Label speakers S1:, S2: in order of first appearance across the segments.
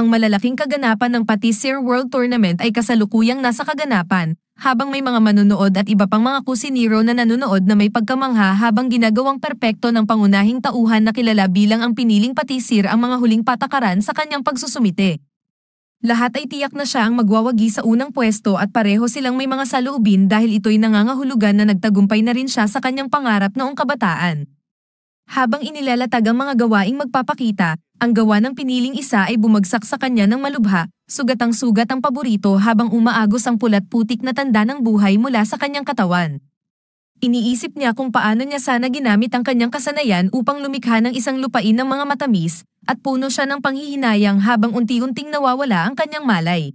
S1: ang malalaking kaganapan ng Patisserie World Tournament ay kasalukuyang nasa kaganapan, habang may mga manunood at iba pang mga kusiniro na nanonood na may pagkamangha habang ginagawang perpekto ng pangunahing tauhan na kilala bilang ang piniling patisir ang mga huling patakaran sa kanyang pagsusumite. Lahat ay tiyak na siya ang magwawagi sa unang pwesto at pareho silang may mga saloobin dahil ito'y nangangahulugan na nagtagumpay na rin siya sa kanyang pangarap noong kabataan. Habang inilalatag ang mga gawaing magpapakita, ang gawa ng piniling isa ay bumagsak sa kanya ng malubha, sugatang sugat ang paborito habang umaagos ang pulat putik na tanda ng buhay mula sa kanyang katawan. Iniisip niya kung paano niya sana ginamit ang kanyang kasanayan upang lumikha ng isang lupain ng mga matamis, at puno siya ng panghihinayang habang unti-unting nawawala ang kanyang malay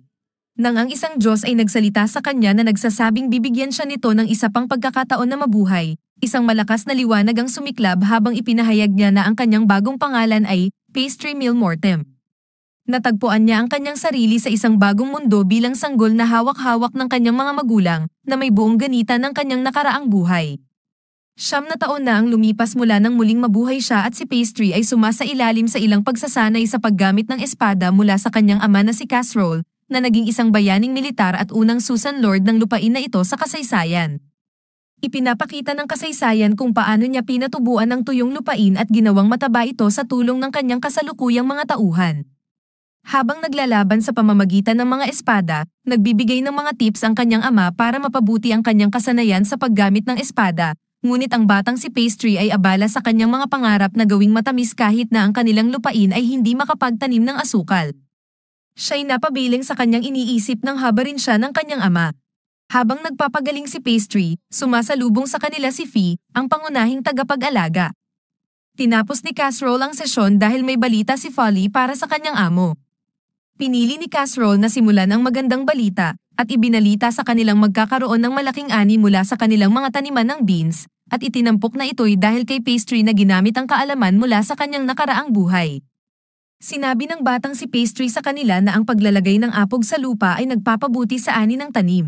S1: nang ang isang Diyos ay nagsalita sa kanya na nagsasabing bibigyan siya nito ng isa pang pagkakataon na mabuhay, isang malakas na liwanag ang sumiklab habang ipinahayag niya na ang kanyang bagong pangalan ay Pastry Mill Mortem. Natagpuan niya ang kanyang sarili sa isang bagong mundo bilang sanggol na hawak-hawak ng kanyang mga magulang na may buong ganita ng kanyang nakaraang buhay. Siyam na taon na ang lumipas mula nang muling mabuhay siya at si Pastry ay sumasa ilalim sa ilang pagsasanay sa paggamit ng espada mula sa kanyang ama na si Casserole, na naging isang bayaning militar at unang Susan Lord ng lupain na ito sa kasaysayan. Ipinapakita ng kasaysayan kung paano niya pinatubuan ng tuyong lupain at ginawang mataba ito sa tulong ng kanyang kasalukuyang mga tauhan. Habang naglalaban sa pamamagitan ng mga espada, nagbibigay ng mga tips ang kanyang ama para mapabuti ang kanyang kasanayan sa paggamit ng espada, ngunit ang batang si Pastry ay abala sa kanyang mga pangarap na gawing matamis kahit na ang kanilang lupain ay hindi makapagtanim ng asukal. Siya'y napabiling sa kanyang iniisip nang habarin siya ng kanyang ama. Habang nagpapagaling si Pastry, sumasalubong sa kanila si Fee, ang pangunahing tagapag-alaga. Tinapos ni Casserole ang sesyon dahil may balita si Folly para sa kanyang amo. Pinili ni Casserole na simulan ang magandang balita at ibinalita sa kanilang magkakaroon ng malaking ani mula sa kanilang mga taniman ng beans at itinampok na ito'y dahil kay pastry na ginamit ang kaalaman mula sa kanyang nakaraang buhay. Sinabi ng batang si Pastry sa kanila na ang paglalagay ng apog sa lupa ay nagpapabuti sa ani ng tanim.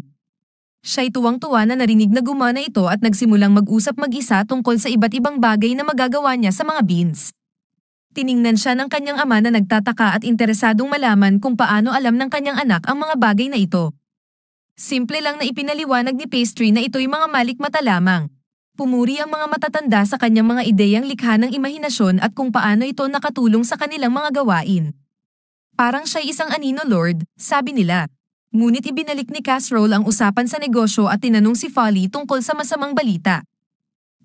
S1: Siya'y tuwang-tuwa na narinig na gumana ito at nagsimulang mag-usap mag-isa tungkol sa iba't ibang bagay na magagawa niya sa mga beans. Tiningnan siya ng kanyang ama na nagtataka at interesadong malaman kung paano alam ng kanyang anak ang mga bagay na ito. Simple lang na ipinaliwanag ni Pastry na ito'y mga malikmata lamang. Pumuri ang mga matatanda sa kanyang mga ideyang likha ng imahinasyon at kung paano ito nakatulong sa kanilang mga gawain. Parang siya'y isang anino lord, sabi nila. Ngunit ibinalik ni Casserole ang usapan sa negosyo at tinanong si Folly tungkol sa masamang balita.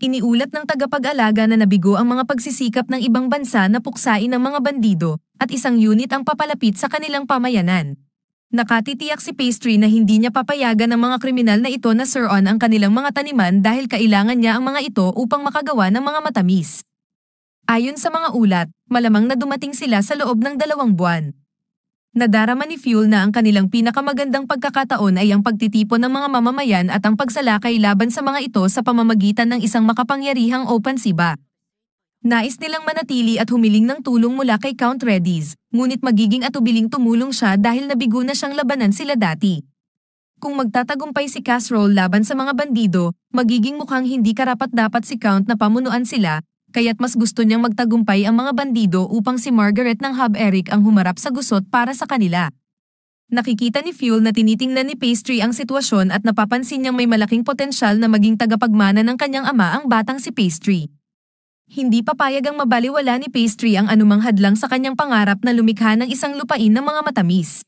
S1: Iniulat ng tagapag-alaga na nabigo ang mga pagsisikap ng ibang bansa na puksain ng mga bandido at isang unit ang papalapit sa kanilang pamayanan. Nakatitiyak si Pastry na hindi niya papayagan ng mga kriminal na ito na sir on ang kanilang mga taniman dahil kailangan niya ang mga ito upang makagawa ng mga matamis. Ayon sa mga ulat, malamang na dumating sila sa loob ng dalawang buwan. Nadarama ni Fuel na ang kanilang pinakamagandang pagkakataon ay ang pagtitipon ng mga mamamayan at ang pagsalakay laban sa mga ito sa pamamagitan ng isang makapangyarihang open siba. Nais nilang manatili at humiling ng tulong mula kay Count Reddies, ngunit magiging atubiling tumulong siya dahil nabigo na siyang labanan sila dati. Kung magtatagumpay si Casserole laban sa mga bandido, magiging mukhang hindi karapat-dapat si Count na pamunuan sila, kaya't mas gusto niyang magtagumpay ang mga bandido upang si Margaret ng Hub Eric ang humarap sa gusot para sa kanila. Nakikita ni Fuel na tinitingnan ni Pastry ang sitwasyon at napapansin niyang may malaking potensyal na maging tagapagmana ng kanyang ama ang batang si Pastry. Hindi papayag ang mabaliwala ni Pastry ang anumang hadlang sa kanyang pangarap na lumikha ng isang lupain ng mga matamis.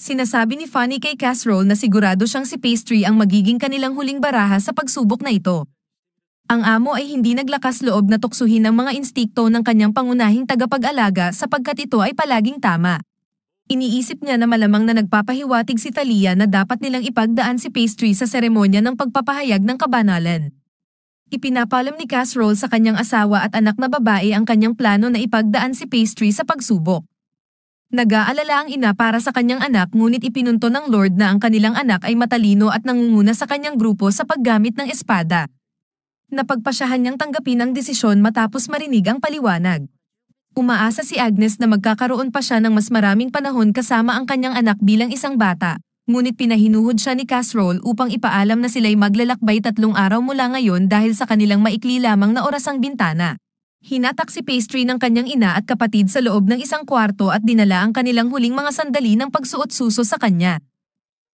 S1: Sinasabi ni Fanny kay Casserole na sigurado siyang si Pastry ang magiging kanilang huling baraha sa pagsubok na ito. Ang amo ay hindi naglakas loob na tuksuhin ang mga instikto ng kanyang pangunahing tagapag-alaga sapagkat ito ay palaging tama. Iniisip niya na malamang na nagpapahiwatig si Talia na dapat nilang ipagdaan si Pastry sa seremonya ng pagpapahayag ng kabanalan. Ipinapalam ni Casserole sa kanyang asawa at anak na babae ang kanyang plano na ipagdaan si Pastry sa pagsubok. Nag-aalala ang ina para sa kanyang anak ngunit ipinunto ng Lord na ang kanilang anak ay matalino at nangunguna sa kanyang grupo sa paggamit ng espada. Napagpasyahan niyang tanggapin ang desisyon matapos marinig ang paliwanag. Umaasa si Agnes na magkakaroon pa siya ng mas maraming panahon kasama ang kanyang anak bilang isang bata ngunit pinahinuhod siya ni Casserole upang ipaalam na sila'y maglalakbay tatlong araw mula ngayon dahil sa kanilang maikli lamang na orasang bintana. Hinatak si pastry ng kanyang ina at kapatid sa loob ng isang kwarto at dinala ang kanilang huling mga sandali ng pagsuot-suso sa kanya.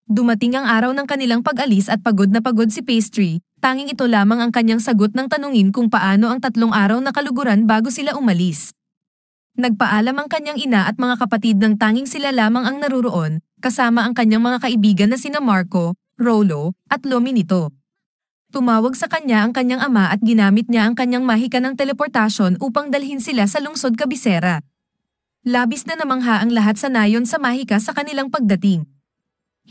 S1: Dumating ang araw ng kanilang pag-alis at pagod na pagod si pastry, tanging ito lamang ang kanyang sagot ng tanungin kung paano ang tatlong araw na kaluguran bago sila umalis. Nagpaalam ang kanyang ina at mga kapatid ng tanging sila lamang ang naruroon, kasama ang kanyang mga kaibigan na sina Marco, Rolo, at Lominito. Tumawag sa kanya ang kanyang ama at ginamit niya ang kanyang mahika ng teleportasyon upang dalhin sila sa lungsod kabisera. Labis na namangha ang lahat sa nayon sa mahika sa kanilang pagdating.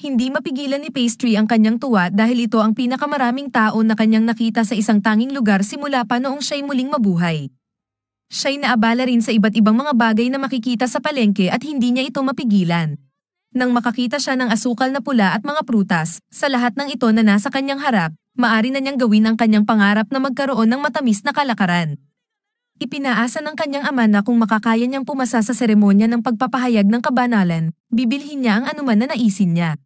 S1: Hindi mapigilan ni Pastry ang kanyang tuwa dahil ito ang pinakamaraming tao na kanyang nakita sa isang tanging lugar simula pa noong siya'y muling mabuhay. Siya'y naabala rin sa iba't ibang mga bagay na makikita sa palengke at hindi niya ito mapigilan. Nang makakita siya ng asukal na pula at mga prutas, sa lahat ng ito na nasa kanyang harap, maari na niyang gawin ang kanyang pangarap na magkaroon ng matamis na kalakaran. Ipinaasa ng kanyang ama na kung makakaya niyang pumasa sa seremonya ng pagpapahayag ng kabanalan, bibilhin niya ang anuman na naisin niya.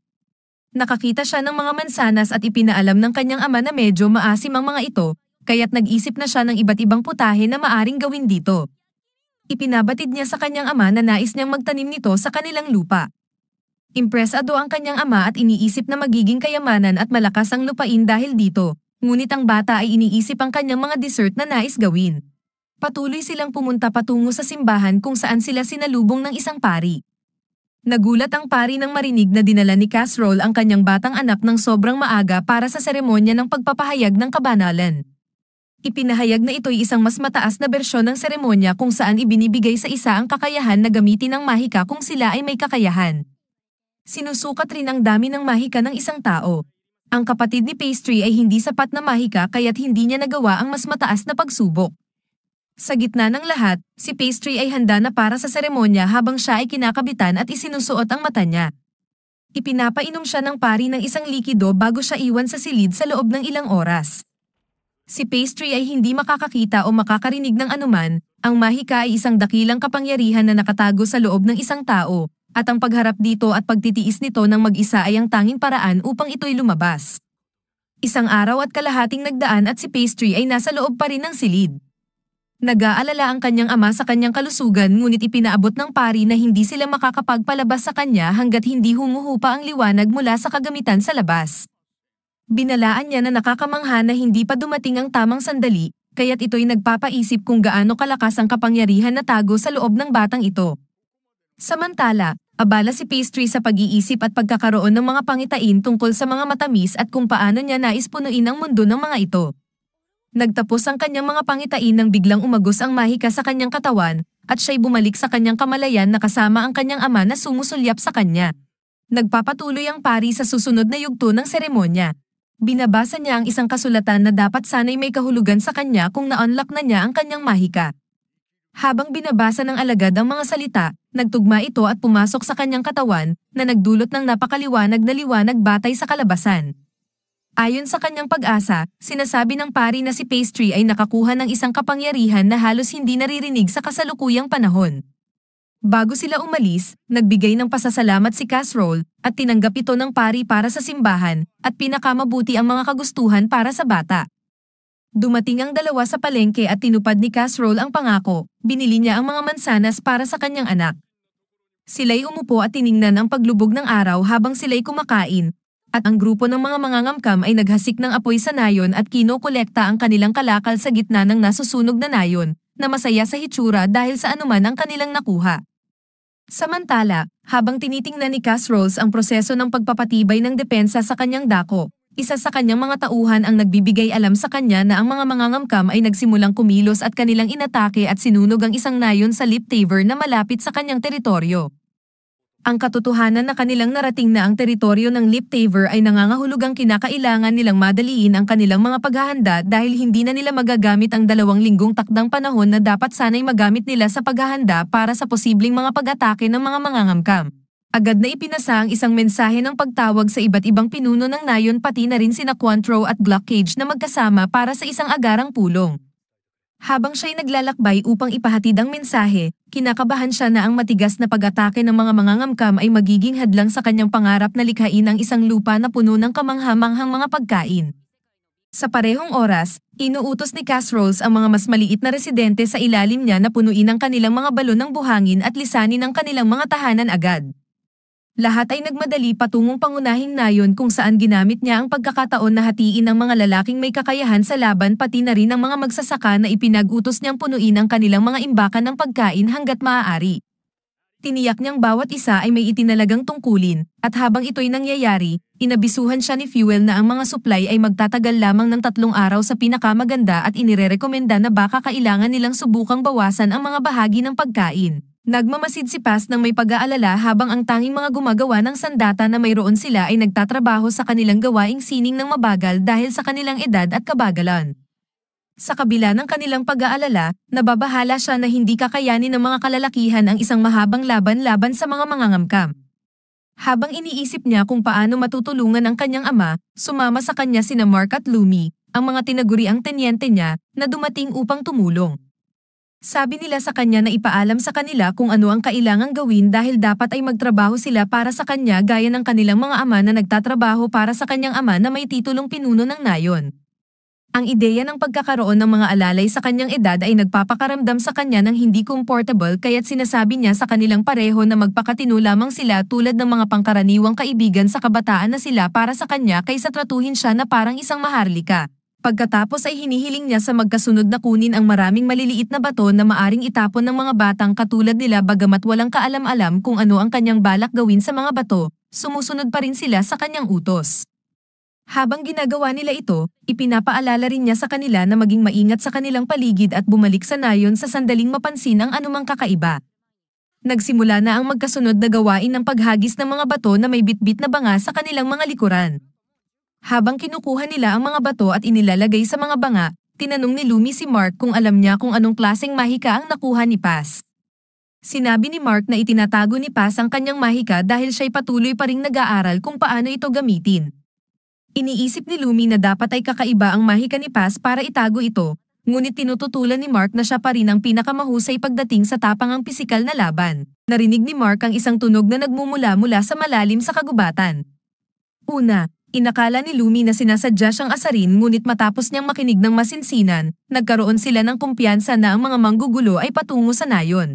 S1: Nakakita siya ng mga mansanas at ipinaalam ng kanyang ama na medyo maasim ang mga ito, kaya't nag-isip na siya ng iba't ibang putahe na maaring gawin dito. Ipinabatid niya sa kanyang ama na nais niyang magtanim nito sa kanilang lupa. Impresado ang kanyang ama at iniisip na magiging kayamanan at malakas ang lupain dahil dito, ngunit ang bata ay iniisip ang kanyang mga dessert na nais gawin. Patuloy silang pumunta patungo sa simbahan kung saan sila sinalubong ng isang pari. Nagulat ang pari nang marinig na dinala ni Casserole ang kanyang batang anak ng sobrang maaga para sa seremonya ng pagpapahayag ng kabanalan. Ipinahayag na ito'y isang mas mataas na bersyon ng seremonya kung saan ibinibigay sa isa ang kakayahan na gamitin ng mahika kung sila ay may kakayahan. Sinusukat rin ang dami ng mahika ng isang tao. Ang kapatid ni Pastry ay hindi sapat na mahika kaya't hindi niya nagawa ang mas mataas na pagsubok. Sa gitna ng lahat, si Pastry ay handa na para sa seremonya habang siya ay kinakabitan at isinusuot ang mata niya. Ipinapainom siya ng pari ng isang likido bago siya iwan sa silid sa loob ng ilang oras si pastry ay hindi makakakita o makakarinig ng anuman, ang mahika ay isang dakilang kapangyarihan na nakatago sa loob ng isang tao, at ang pagharap dito at pagtitiis nito ng mag-isa ay ang tanging paraan upang ito'y lumabas. Isang araw at kalahating nagdaan at si pastry ay nasa loob pa rin ng silid. Nag-aalala ang kanyang ama sa kanyang kalusugan ngunit ipinaabot ng pari na hindi sila makakapagpalabas sa kanya hanggat hindi humuhupa ang liwanag mula sa kagamitan sa labas. Binalaan niya na nakakamangha na hindi pa dumating ang tamang sandali, kaya't ito'y nagpapaisip kung gaano kalakas ang kapangyarihan na tago sa loob ng batang ito. Samantala, abala si Pastry sa pag-iisip at pagkakaroon ng mga pangitain tungkol sa mga matamis at kung paano niya nais punuin ang mundo ng mga ito. Nagtapos ang kanyang mga pangitain nang biglang umagos ang mahika sa kanyang katawan, at siya'y bumalik sa kanyang kamalayan na kasama ang kanyang ama na sumusulyap sa kanya. Nagpapatuloy ang pari sa susunod na yugto ng seremonya. Binabasa niya ang isang kasulatan na dapat sana'y may kahulugan sa kanya kung na-unlock na niya ang kanyang mahika. Habang binabasa ng alagad ang mga salita, nagtugma ito at pumasok sa kanyang katawan na nagdulot ng napakaliwanag na liwanag batay sa kalabasan. Ayon sa kanyang pag-asa, sinasabi ng pari na si Pastry ay nakakuha ng isang kapangyarihan na halos hindi naririnig sa kasalukuyang panahon. Bago sila umalis, nagbigay ng pasasalamat si Casserole at tinanggap ito ng pari para sa simbahan at pinakamabuti ang mga kagustuhan para sa bata. Dumating ang dalawa sa palengke at tinupad ni Casserole ang pangako, binili niya ang mga mansanas para sa kanyang anak. Sila'y umupo at tiningnan ang paglubog ng araw habang sila'y kumakain, at ang grupo ng mga mangangamkam ay naghasik ng apoy sa nayon at kinokolekta ang kanilang kalakal sa gitna ng nasusunog na nayon, na masaya sa hitsura dahil sa anuman ang kanilang nakuha. Samantala, habang tinitingnan ni Cass Rolls ang proseso ng pagpapatibay ng depensa sa kanyang dako, isa sa kanyang mga tauhan ang nagbibigay alam sa kanya na ang mga mangangamkam ay nagsimulang kumilos at kanilang inatake at sinunog ang isang nayon sa lip taver na malapit sa kanyang teritoryo. Ang katotohanan na kanilang narating na ang teritoryo ng lip taver ay nangangahulugang kinakailangan nilang madaliin ang kanilang mga paghahanda dahil hindi na nila magagamit ang dalawang linggong takdang panahon na dapat sanay magamit nila sa paghahanda para sa posibleng mga pag-atake ng mga mangangamkam. Agad na ipinasa ang isang mensahe ng pagtawag sa iba't ibang pinuno ng nayon pati na rin sina Quantro at Glock Cage na magkasama para sa isang agarang pulong. Habang siya'y naglalakbay upang ipahatid ang mensahe, kinakabahan siya na ang matigas na pag-atake ng mga mangangamkam ay magiging hadlang sa kanyang pangarap na likhain ang isang lupa na puno ng kamanghamanghang mga pagkain. Sa parehong oras, inuutos ni Casrolls ang mga mas maliit na residente sa ilalim niya na punuin ang kanilang mga balon ng buhangin at lisanin ang kanilang mga tahanan agad lahat ay nagmadali patungong pangunahing nayon kung saan ginamit niya ang pagkakataon na hatiin ang mga lalaking may kakayahan sa laban pati na rin ang mga magsasaka na ipinag-utos niyang punuin ang kanilang mga imbakan ng pagkain hanggat maaari. Tiniyak niyang bawat isa ay may itinalagang tungkulin, at habang ito'y nangyayari, inabisuhan siya ni Fuel na ang mga supply ay magtatagal lamang ng tatlong araw sa pinakamaganda at inirerekomenda na baka kailangan nilang subukang bawasan ang mga bahagi ng pagkain. Nagmamasid si Pas ng may pag-aalala habang ang tanging mga gumagawa ng sandata na mayroon sila ay nagtatrabaho sa kanilang gawaing sining ng mabagal dahil sa kanilang edad at kabagalan. Sa kabila ng kanilang pag-aalala, nababahala siya na hindi kakayanin ng mga kalalakihan ang isang mahabang laban laban sa mga mangangamkam. Habang iniisip niya kung paano matutulungan ang kanyang ama, sumama sa kanya sina Mark at Lumi, ang mga tinaguriang tenyente niya, na dumating upang tumulong. Sabi nila sa kanya na ipaalam sa kanila kung ano ang kailangang gawin dahil dapat ay magtrabaho sila para sa kanya gaya ng kanilang mga ama na nagtatrabaho para sa kanyang ama na may titulong pinuno ng nayon. Ang ideya ng pagkakaroon ng mga alalay sa kanyang edad ay nagpapakaramdam sa kanya ng hindi comfortable kaya't sinasabi niya sa kanilang pareho na magpakatino lamang sila tulad ng mga pangkaraniwang kaibigan sa kabataan na sila para sa kanya kaysa tratuhin siya na parang isang maharlika. Pagkatapos ay hinihiling niya sa magkasunod na kunin ang maraming maliliit na bato na maaring itapon ng mga batang katulad nila bagamat walang kaalam-alam kung ano ang kanyang balak gawin sa mga bato, sumusunod pa rin sila sa kanyang utos. Habang ginagawa nila ito, ipinapaalala rin niya sa kanila na maging maingat sa kanilang paligid at bumalik sa nayon sa sandaling mapansin ang anumang kakaiba. Nagsimula na ang magkasunod na gawain ng paghagis ng mga bato na may bitbit na banga sa kanilang mga likuran. Habang kinukuha nila ang mga bato at inilalagay sa mga banga, tinanong ni Lumi si Mark kung alam niya kung anong klaseng mahika ang nakuha ni Paz. Sinabi ni Mark na itinatago ni Paz ang kanyang mahika dahil siya'y patuloy pa ring nag-aaral kung paano ito gamitin. Iniisip ni Lumi na dapat ay kakaiba ang mahika ni Paz para itago ito, ngunit tinututulan ni Mark na siya pa rin ang pinakamahusay pagdating sa tapangang pisikal na laban. Narinig ni Mark ang isang tunog na nagmumula mula sa malalim sa kagubatan. Una, Inakala ni Lumi na sinasadya siyang asarin ngunit matapos niyang makinig ng masinsinan, nagkaroon sila ng kumpiyansa na ang mga manggugulo ay patungo sa nayon.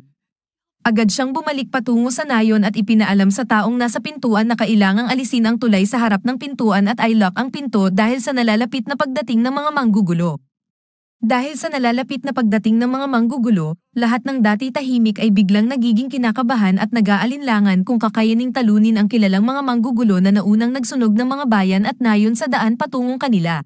S1: Agad siyang bumalik patungo sa nayon at ipinaalam sa taong nasa pintuan na kailangang alisin ang tulay sa harap ng pintuan at i-lock ang pinto dahil sa nalalapit na pagdating ng mga manggugulo. Dahil sa nalalapit na pagdating ng mga manggugulo, lahat ng dati tahimik ay biglang nagiging kinakabahan at nag-aalinlangan kung kakayaning talunin ang kilalang mga manggugulo na naunang nagsunog ng mga bayan at nayon sa daan patungong kanila.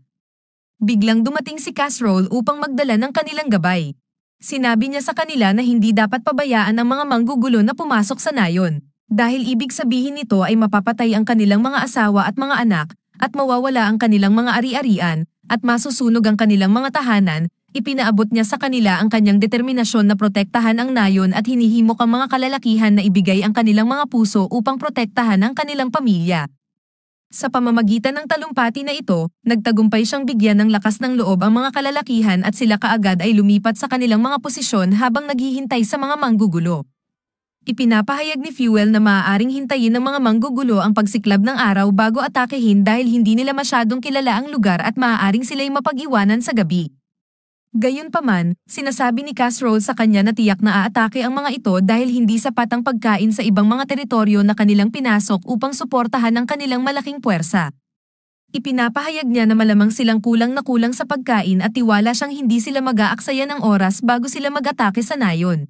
S1: Biglang dumating si Casserole upang magdala ng kanilang gabay. Sinabi niya sa kanila na hindi dapat pabayaan ang mga manggugulo na pumasok sa nayon, dahil ibig sabihin nito ay mapapatay ang kanilang mga asawa at mga anak, at mawawala ang kanilang mga ari-arian, at masusunog ang kanilang mga tahanan, ipinaabot niya sa kanila ang kanyang determinasyon na protektahan ang nayon at hinihimok ang mga kalalakihan na ibigay ang kanilang mga puso upang protektahan ang kanilang pamilya. Sa pamamagitan ng talumpati na ito, nagtagumpay siyang bigyan ng lakas ng loob ang mga kalalakihan at sila kaagad ay lumipat sa kanilang mga posisyon habang naghihintay sa mga manggugulo. Ipinapahayag ni Fuel na maaaring hintayin ng mga manggugulo ang pagsiklab ng araw bago atakehin dahil hindi nila masyadong kilala ang lugar at maaaring sila'y mapag-iwanan sa gabi. Gayunpaman, sinasabi ni Casserole sa kanya na tiyak na aatake ang mga ito dahil hindi sapat ang pagkain sa ibang mga teritoryo na kanilang pinasok upang suportahan ang kanilang malaking puwersa. Ipinapahayag niya na malamang silang kulang na kulang sa pagkain at tiwala siyang hindi sila mag-aaksaya ng oras bago sila mag-atake sa nayon.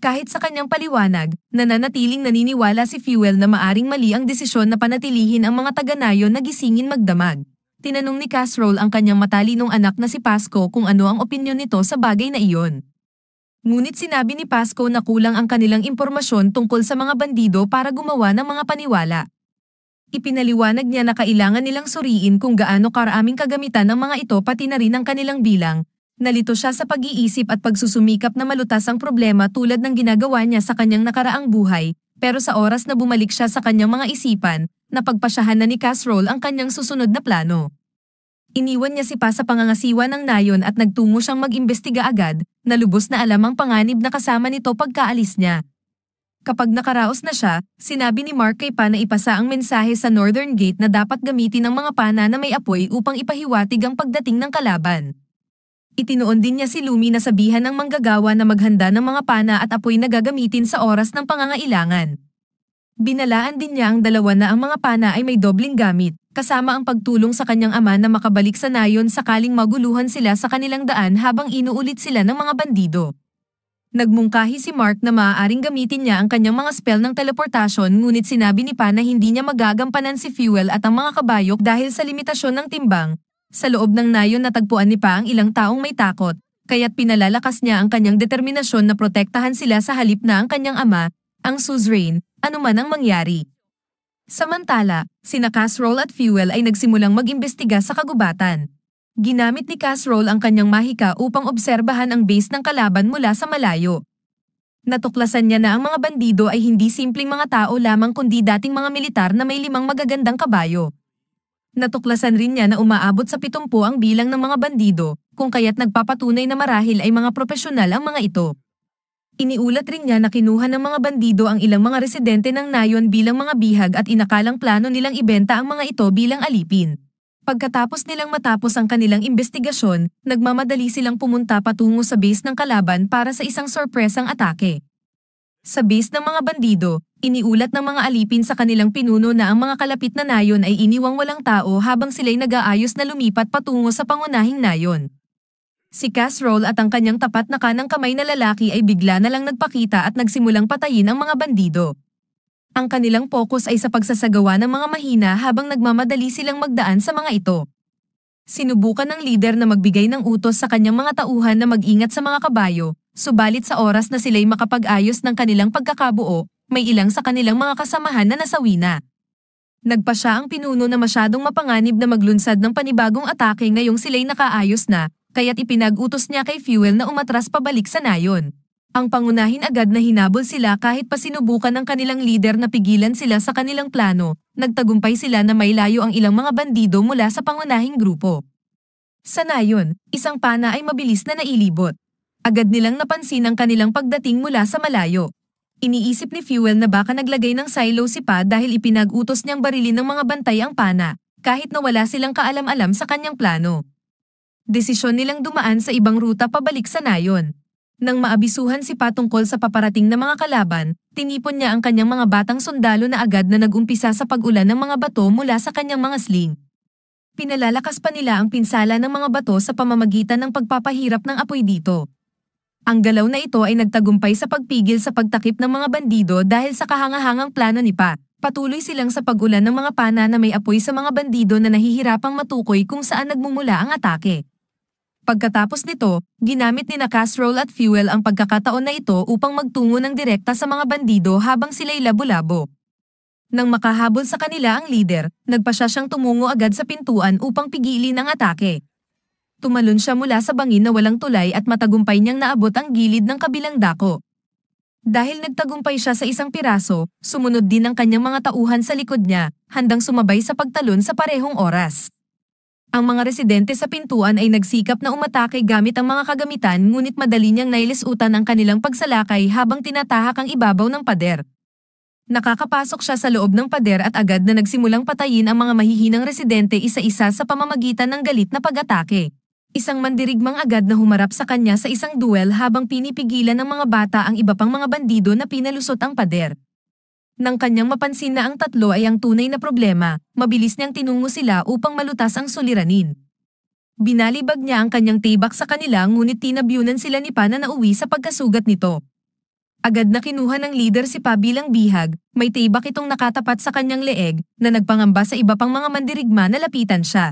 S1: Kahit sa kanyang paliwanag, nananatiling naniniwala si Fuel na maaring mali ang desisyon na panatilihin ang mga taga-Nayon na gisingin magdamag. Tinanong ni Casserole ang kanyang matalinong anak na si Pasco kung ano ang opinyon nito sa bagay na iyon. Ngunit sinabi ni Pasco na kulang ang kanilang impormasyon tungkol sa mga bandido para gumawa ng mga paniwala. Ipinaliwanag niya na kailangan nilang suriin kung gaano karaming kagamitan ng mga ito pati na rin ang kanilang bilang, nalito siya sa pag-iisip at pagsusumikap na malutas ang problema tulad ng ginagawa niya sa kanyang nakaraang buhay, pero sa oras na bumalik siya sa kanyang mga isipan, napagpasyahan na ni Casserole ang kanyang susunod na plano. Iniwan niya si Pa sa pangangasiwa ng nayon at nagtungo siyang mag-imbestiga agad, na lubos na alam ang panganib na kasama nito pagkaalis niya. Kapag nakaraos na siya, sinabi ni Mark kay Pa na ipasa ang mensahe sa Northern Gate na dapat gamitin ng mga pana na may apoy upang ipahiwatig ang pagdating ng kalaban. Itinuon din niya si Lumi na sabihan ng manggagawa na maghanda ng mga pana at apoy na gagamitin sa oras ng pangangailangan. Binalaan din niya ang dalawa na ang mga pana ay may dobling gamit, kasama ang pagtulong sa kanyang ama na makabalik sa nayon sakaling maguluhan sila sa kanilang daan habang inuulit sila ng mga bandido. Nagmungkahi si Mark na maaaring gamitin niya ang kanyang mga spell ng teleportasyon ngunit sinabi ni Pa na hindi niya magagampanan si Fuel at ang mga kabayok dahil sa limitasyon ng timbang, sa loob ng nayon natagpuan ni Pa ang ilang taong may takot, kaya't pinalalakas niya ang kanyang determinasyon na protektahan sila sa halip na ang kanyang ama, ang suzerain, anuman ang mangyari. Samantala, sina Casserole at Fuel ay nagsimulang mag-imbestiga sa kagubatan. Ginamit ni Casserole ang kanyang mahika upang obserbahan ang base ng kalaban mula sa malayo. Natuklasan niya na ang mga bandido ay hindi simpleng mga tao lamang kundi dating mga militar na may limang magagandang kabayo. Natuklasan rin niya na umaabot sa 70 ang bilang ng mga bandido, kung kaya't nagpapatunay na marahil ay mga profesional ang mga ito. Iniulat rin niya na kinuha ng mga bandido ang ilang mga residente ng Nayon bilang mga bihag at inakalang plano nilang ibenta ang mga ito bilang alipin. Pagkatapos nilang matapos ang kanilang investigasyon, nagmamadali silang pumunta patungo sa base ng kalaban para sa isang sorpresang atake. Sa base ng mga bandido, Iniulat ng mga alipin sa kanilang pinuno na ang mga kalapit na nayon ay iniwang walang tao habang sila'y nag-aayos na lumipat patungo sa pangunahing nayon. Si Casserole at ang kanyang tapat na kanang kamay na lalaki ay bigla na lang nagpakita at nagsimulang patayin ang mga bandido. Ang kanilang pokus ay sa pagsasagawa ng mga mahina habang nagmamadali silang magdaan sa mga ito. Sinubukan ng lider na magbigay ng utos sa kanyang mga tauhan na mag-ingat sa mga kabayo, subalit sa oras na sila'y makapag-ayos ng kanilang pagkakabuo, may ilang sa kanilang mga kasamahan na nasawi na. Nagpa siya ang pinuno na masyadong mapanganib na maglunsad ng panibagong atake ngayong sila'y nakaayos na, kaya't ipinag-utos niya kay Fuel na umatras pabalik sa nayon. Ang pangunahin agad na hinabol sila kahit pa sinubukan ng kanilang leader na pigilan sila sa kanilang plano, nagtagumpay sila na may layo ang ilang mga bandido mula sa pangunahing grupo. Sa nayon, isang pana ay mabilis na nailibot. Agad nilang napansin ang kanilang pagdating mula sa malayo. Iniisip ni Fuel na baka naglagay ng silo si Pa dahil ipinag-utos niyang barilin ng mga bantay ang pana, kahit na wala silang kaalam-alam sa kanyang plano. Desisyon nilang dumaan sa ibang ruta pabalik sa Nayon. Nang maabisuhan si Pa tungkol sa paparating na mga kalaban, tinipon niya ang kanyang mga batang sundalo na agad na nagumpisa sa pag-ulan ng mga bato mula sa kanyang mga sling pinalalakas pa nila ang pinsala ng mga bato sa pamamagitan ng pagpapahirap ng apoy dito. Ang galaw na ito ay nagtagumpay sa pagpigil sa pagtakip ng mga bandido dahil sa kahangahangang plano ni Pa. Patuloy silang sa pagulan ng mga pana na may apoy sa mga bandido na nahihirapang matukoy kung saan nagmumula ang atake. Pagkatapos nito, ginamit ni na casserole at fuel ang pagkakataon na ito upang magtungo ng direkta sa mga bandido habang sila'y labo-labo. Nang makahabol sa kanila ang leader, nagpasya siyang tumungo agad sa pintuan upang pigilin ang atake tumalon siya mula sa bangin na walang tulay at matagumpay niyang naabot ang gilid ng kabilang dako. Dahil nagtagumpay siya sa isang piraso, sumunod din ang kanyang mga tauhan sa likod niya, handang sumabay sa pagtalon sa parehong oras. Ang mga residente sa pintuan ay nagsikap na umatake gamit ang mga kagamitan ngunit madali niyang nailisutan ang kanilang pagsalakay habang tinatahak ang ibabaw ng pader. Nakakapasok siya sa loob ng pader at agad na nagsimulang patayin ang mga mahihinang residente isa-isa sa pamamagitan ng galit na pag-atake. Isang mandirigmang agad na humarap sa kanya sa isang duel habang pinipigilan ng mga bata ang iba pang mga bandido na pinalusot ang pader. Nang kanyang mapansin na ang tatlo ay ang tunay na problema, mabilis niyang tinungo sila upang malutas ang suliranin. Binalibag niya ang kanyang tibak sa kanila ngunit tinabyunan sila ni Pa na nauwi sa pagkasugat nito. Agad na kinuha ng leader si Pa bilang bihag, may tibak itong nakatapat sa kanyang leeg na nagpangamba sa iba pang mga mandirigma na lapitan siya.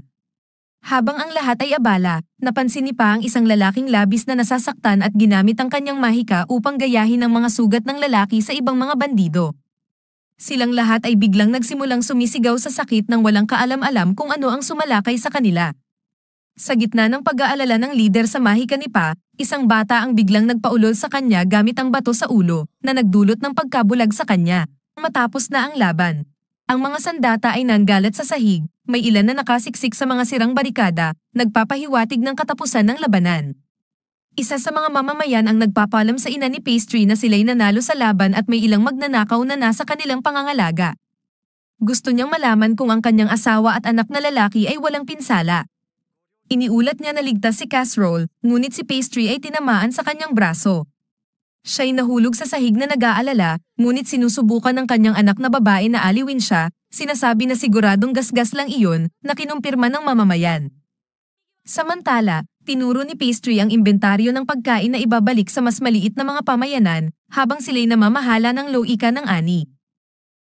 S1: Habang ang lahat ay abala, napansin ni pa ang isang lalaking labis na nasasaktan at ginamit ang kanyang mahika upang gayahin ang mga sugat ng lalaki sa ibang mga bandido. Silang lahat ay biglang nagsimulang sumisigaw sa sakit nang walang kaalam-alam kung ano ang sumalakay sa kanila. Sa gitna ng pag-aalala ng leader sa mahika ni Pa, isang bata ang biglang nagpaulol sa kanya gamit ang bato sa ulo na nagdulot ng pagkabulag sa kanya. Matapos na ang laban, ang mga sandata ay nanggalat sa sahig may ilan na nakasiksik sa mga sirang barikada, nagpapahiwatig ng katapusan ng labanan. Isa sa mga mamamayan ang nagpapalam sa ina ni pastry na sila'y nanalo sa laban at may ilang magnanakaw na nasa kanilang pangangalaga. Gusto niyang malaman kung ang kanyang asawa at anak na lalaki ay walang pinsala. Iniulat niya na ligtas si Casserole, ngunit si Pastry ay tinamaan sa kanyang braso. Siya'y nahulog sa sahig na nag-aalala, ngunit sinusubukan ng kanyang anak na babae na aliwin siya, sinasabi na siguradong gasgas lang iyon na kinumpirma ng mamamayan. Samantala, tinuro ni Pastry ang inventaryo ng pagkain na ibabalik sa mas maliit na mga pamayanan habang sila'y namamahala ng loika ng ani.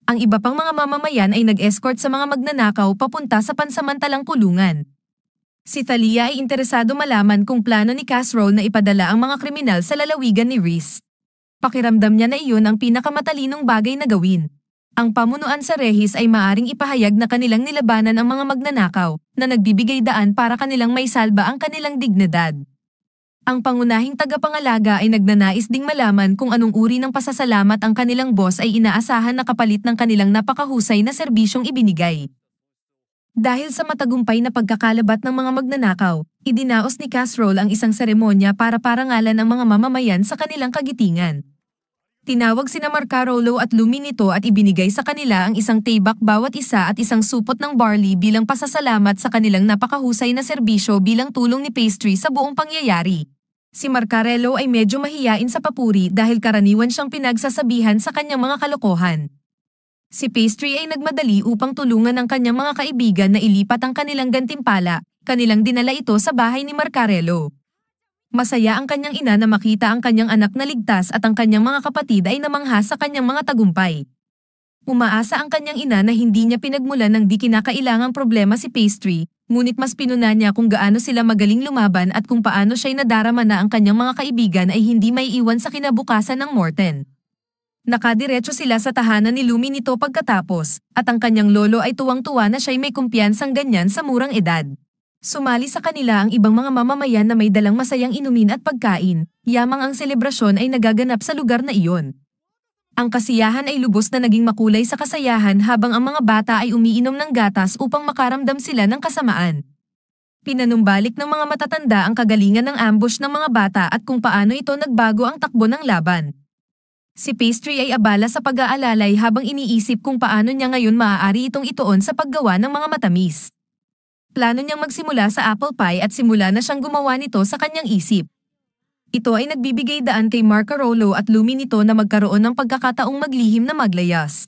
S1: Ang iba pang mga mamamayan ay nag-escort sa mga magnanakaw papunta sa pansamantalang kulungan. Si Thalia ay interesado malaman kung plano ni Casserole na ipadala ang mga kriminal sa lalawigan ni Reese. Pakiramdam niya na iyon ang pinakamatalinong bagay na gawin ang pamunuan sa rehis ay maaring ipahayag na kanilang nilabanan ang mga magnanakaw, na nagbibigay daan para kanilang may salba ang kanilang dignidad. Ang pangunahing tagapangalaga ay nagnanais ding malaman kung anong uri ng pasasalamat ang kanilang boss ay inaasahan na kapalit ng kanilang napakahusay na serbisyong ibinigay. Dahil sa matagumpay na pagkakalabat ng mga magnanakaw, idinaos ni Casserole ang isang seremonya para parangalan ang mga mamamayan sa kanilang kagitingan. Tinawag sina Marcarolo at Lumi nito at ibinigay sa kanila ang isang tebak bawat isa at isang supot ng barley bilang pasasalamat sa kanilang napakahusay na serbisyo bilang tulong ni pastry sa buong pangyayari. Si Marcarello ay medyo mahiyain sa papuri dahil karaniwan siyang pinagsasabihan sa kanyang mga kalokohan. Si Pastry ay nagmadali upang tulungan ang kanyang mga kaibigan na ilipat ang kanilang gantimpala, kanilang dinala ito sa bahay ni Marcarello. Masaya ang kanyang ina na makita ang kanyang anak na ligtas at ang kanyang mga kapatid ay namangha sa kanyang mga tagumpay. Umaasa ang kanyang ina na hindi niya pinagmulan ng di kinakailangang problema si Pastry, ngunit mas pinuna niya kung gaano sila magaling lumaban at kung paano siya'y nadarama na ang kanyang mga kaibigan ay hindi may iwan sa kinabukasan ng Morten. Nakadiretso sila sa tahanan ni Lumi nito pagkatapos, at ang kanyang lolo ay tuwang-tuwa na siya'y may kumpiyansang ganyan sa murang edad. Sumali sa kanila ang ibang mga mamamayan na may dalang masayang inumin at pagkain, yamang ang selebrasyon ay nagaganap sa lugar na iyon. Ang kasiyahan ay lubos na naging makulay sa kasayahan habang ang mga bata ay umiinom ng gatas upang makaramdam sila ng kasamaan. Pinanumbalik ng mga matatanda ang kagalingan ng ambush ng mga bata at kung paano ito nagbago ang takbo ng laban. Si Pastry ay abala sa pag-aalalay habang iniisip kung paano niya ngayon maaari itong itoon sa paggawa ng mga matamis plano niyang magsimula sa apple pie at simula na siyang gumawa nito sa kanyang isip. Ito ay nagbibigay daan kay Marco Marcarolo at Lumi nito na magkaroon ng pagkakataong maglihim na maglayas.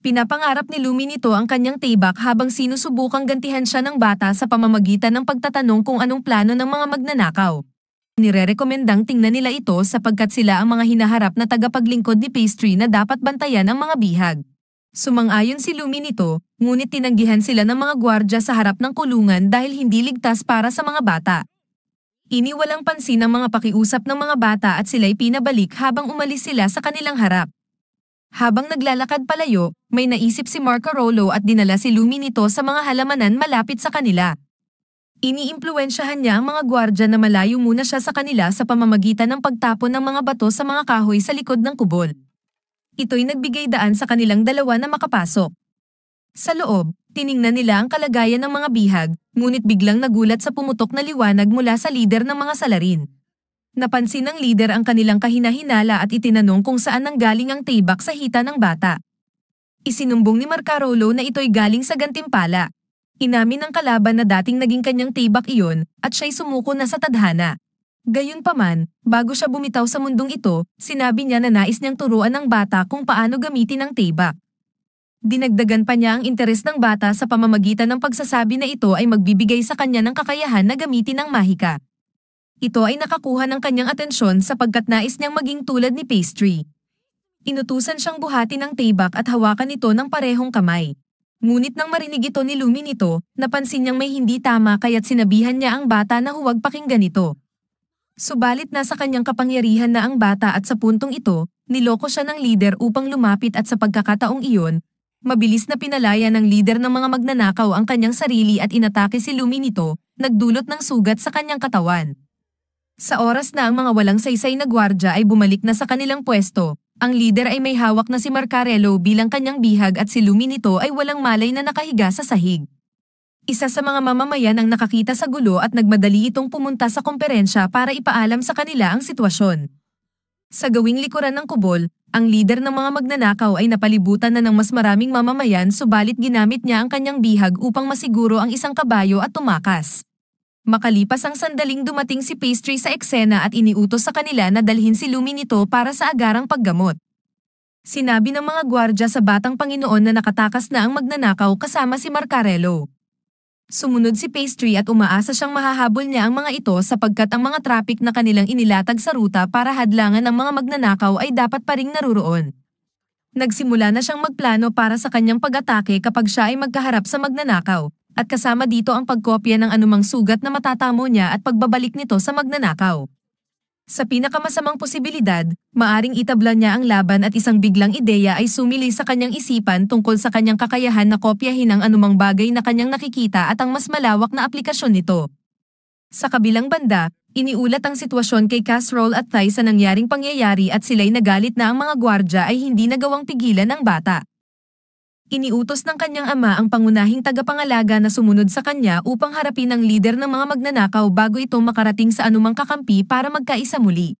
S1: Pinapangarap ni Lumi nito ang kanyang tibak habang sinusubukang gantihan siya ng bata sa pamamagitan ng pagtatanong kung anong plano ng mga magnanakaw. Nirerekomendang tingnan nila ito sapagkat sila ang mga hinaharap na tagapaglingkod ni pastry na dapat bantayan ang mga bihag. Sumang-ayon si Lumi nito, ngunit tinanggihan sila ng mga gwardya sa harap ng kulungan dahil hindi ligtas para sa mga bata. Iniwalang pansin ng mga pakiusap ng mga bata at sila'y pinabalik habang umalis sila sa kanilang harap. Habang naglalakad palayo, may naisip si Marco Rolo at dinala si Lumi nito sa mga halamanan malapit sa kanila. Iniimpluensyahan niya ang mga gwardya na malayo muna siya sa kanila sa pamamagitan ng pagtapon ng mga bato sa mga kahoy sa likod ng kubol ito'y nagbigay daan sa kanilang dalawa na makapasok. Sa loob, tiningnan nila ang kalagayan ng mga bihag, ngunit biglang nagulat sa pumutok na liwanag mula sa lider ng mga salarin. Napansin ng lider ang kanilang kahinahinala at itinanong kung saan nanggaling ang tibak sa hita ng bata. Isinumbong ni Marcarolo na ito'y galing sa gantimpala. Inamin ng kalaban na dating naging kanyang tibak iyon at siya'y sumuko na sa tadhana. Gayunpaman, bago siya bumitaw sa mundong ito, sinabi niya na nais niyang turuan ng bata kung paano gamitin ang tibak. Dinagdagan pa niya ang interes ng bata sa pamamagitan ng pagsasabi na ito ay magbibigay sa kanya ng kakayahan na gamitin ang mahika. Ito ay nakakuha ng kanyang atensyon sapagkat nais niyang maging tulad ni pastry. Inutusan siyang buhati ng tibak at hawakan ito ng parehong kamay. Ngunit nang marinig ito ni Lumi nito, napansin niyang may hindi tama kaya't sinabihan niya ang bata na huwag pakinggan ito. Subalit nasa kanyang kapangyarihan na ang bata at sa puntong ito, niloko siya ng leader upang lumapit at sa pagkakataong iyon, mabilis na pinalaya ng leader ng mga magnanakaw ang kanyang sarili at inatake si Lumi nito, nagdulot ng sugat sa kanyang katawan. Sa oras na ang mga walang saysay na gwardya ay bumalik na sa kanilang pwesto, ang leader ay may hawak na si Marcarello bilang kanyang bihag at si Lumi nito ay walang malay na nakahiga sa sahig. Isa sa mga mamamayan ang nakakita sa gulo at nagmadali itong pumunta sa komperensya para ipaalam sa kanila ang sitwasyon. Sa gawing likuran ng kubol, ang lider ng mga magnanakaw ay napalibutan na ng mas maraming mamamayan subalit ginamit niya ang kanyang bihag upang masiguro ang isang kabayo at tumakas. Makalipas ang sandaling dumating si Pastry sa eksena at iniutos sa kanila na dalhin si Lumi nito para sa agarang paggamot. Sinabi ng mga gwardya sa Batang Panginoon na nakatakas na ang magnanakaw kasama si Marcarello. Sumunod si Pastry at umaasa siyang mahahabol niya ang mga ito sapagkat ang mga traffic na kanilang inilatag sa ruta para hadlangan ang mga magnanakaw ay dapat pa ring naruroon. Nagsimula na siyang magplano para sa kanyang pag-atake kapag siya ay magkaharap sa magnanakaw, at kasama dito ang pagkopya ng anumang sugat na matatamo niya at pagbabalik nito sa magnanakaw. Sa pinakamasamang posibilidad, maaring itabla niya ang laban at isang biglang ideya ay sumili sa kanyang isipan tungkol sa kanyang kakayahan na kopyahin ang anumang bagay na kanyang nakikita at ang mas malawak na aplikasyon nito. Sa kabilang banda, iniulat ang sitwasyon kay Casserole at Thai sa nangyaring pangyayari at sila'y nagalit na ang mga gwardya ay hindi nagawang pigilan ng bata iniutos ng kanyang ama ang pangunahing tagapangalaga na sumunod sa kanya upang harapin ang lider ng mga magnanakaw bago ito makarating sa anumang kakampi para magkaisa muli.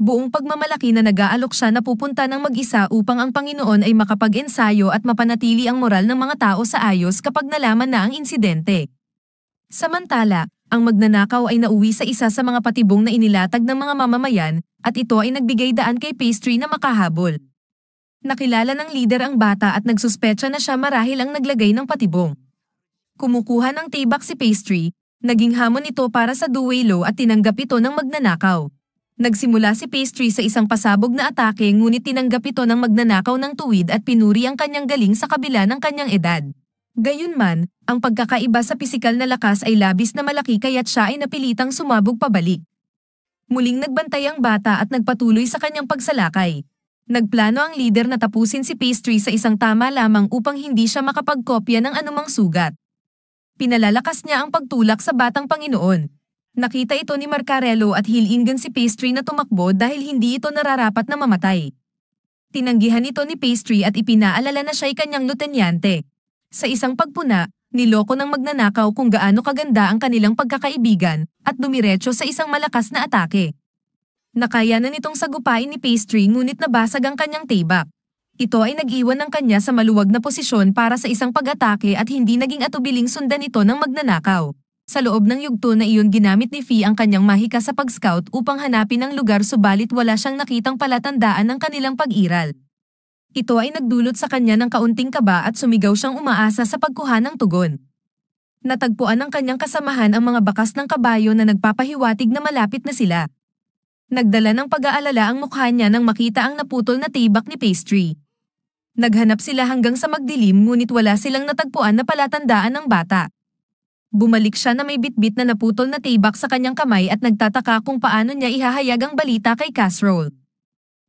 S1: Buong pagmamalaki na nag-aalok siya na pupunta ng mag-isa upang ang Panginoon ay makapag-ensayo at mapanatili ang moral ng mga tao sa ayos kapag nalaman na ang insidente. Samantala, ang magnanakaw ay nauwi sa isa sa mga patibong na inilatag ng mga mamamayan at ito ay nagbigay daan kay pastry na makahabol. Nakilala ng leader ang bata at nagsuspecha na siya marahil ang naglagay ng patibong. Kumukuha ng tibak si pastry, naging hamon ito para sa duwelo at tinanggap ito ng magnanakaw. Nagsimula si pastry sa isang pasabog na atake ngunit tinanggap ito ng magnanakaw ng tuwid at pinuri ang kanyang galing sa kabila ng kanyang edad. Gayunman, ang pagkakaiba sa pisikal na lakas ay labis na malaki kaya't siya ay napilitang sumabog pabalik. Muling nagbantay ang bata at nagpatuloy sa kanyang pagsalakay. Nagplano ang leader na tapusin si pastry sa isang tama lamang upang hindi siya makapagkopya ng anumang sugat. Pinalalakas niya ang pagtulak sa batang Panginoon. Nakita ito ni Marcarello at hilingan si pastry na tumakbo dahil hindi ito nararapat na mamatay. Tinanggihan ito ni pastry at ipinaalala na siya'y kanyang lutenyante. Sa isang pagpuna, niloko ng magnanakaw kung gaano kaganda ang kanilang pagkakaibigan at dumiretso sa isang malakas na atake. Nakayanan itong sagupain ni pastry ngunit nabasag ang kanyang tibak. Ito ay nag-iwan ng kanya sa maluwag na posisyon para sa isang pag-atake at hindi naging atubiling sundan ito ng magnanakaw. Sa loob ng yugto na iyon ginamit ni Fee ang kanyang mahika sa pag-scout upang hanapin ang lugar subalit wala siyang nakitang palatandaan ng kanilang pag-iral. Ito ay nagdulot sa kanya ng kaunting kaba at sumigaw siyang umaasa sa pagkuha ng tugon. Natagpuan ng kanyang kasamahan ang mga bakas ng kabayo na nagpapahiwatig na malapit na sila nagdala ng pag-aalala ang mukha niya nang makita ang naputol na tibak ni pastry. Naghanap sila hanggang sa magdilim ngunit wala silang natagpuan na palatandaan ng bata. Bumalik siya na may bitbit na naputol na tibak sa kanyang kamay at nagtataka kung paano niya ihahayag ang balita kay Casserole.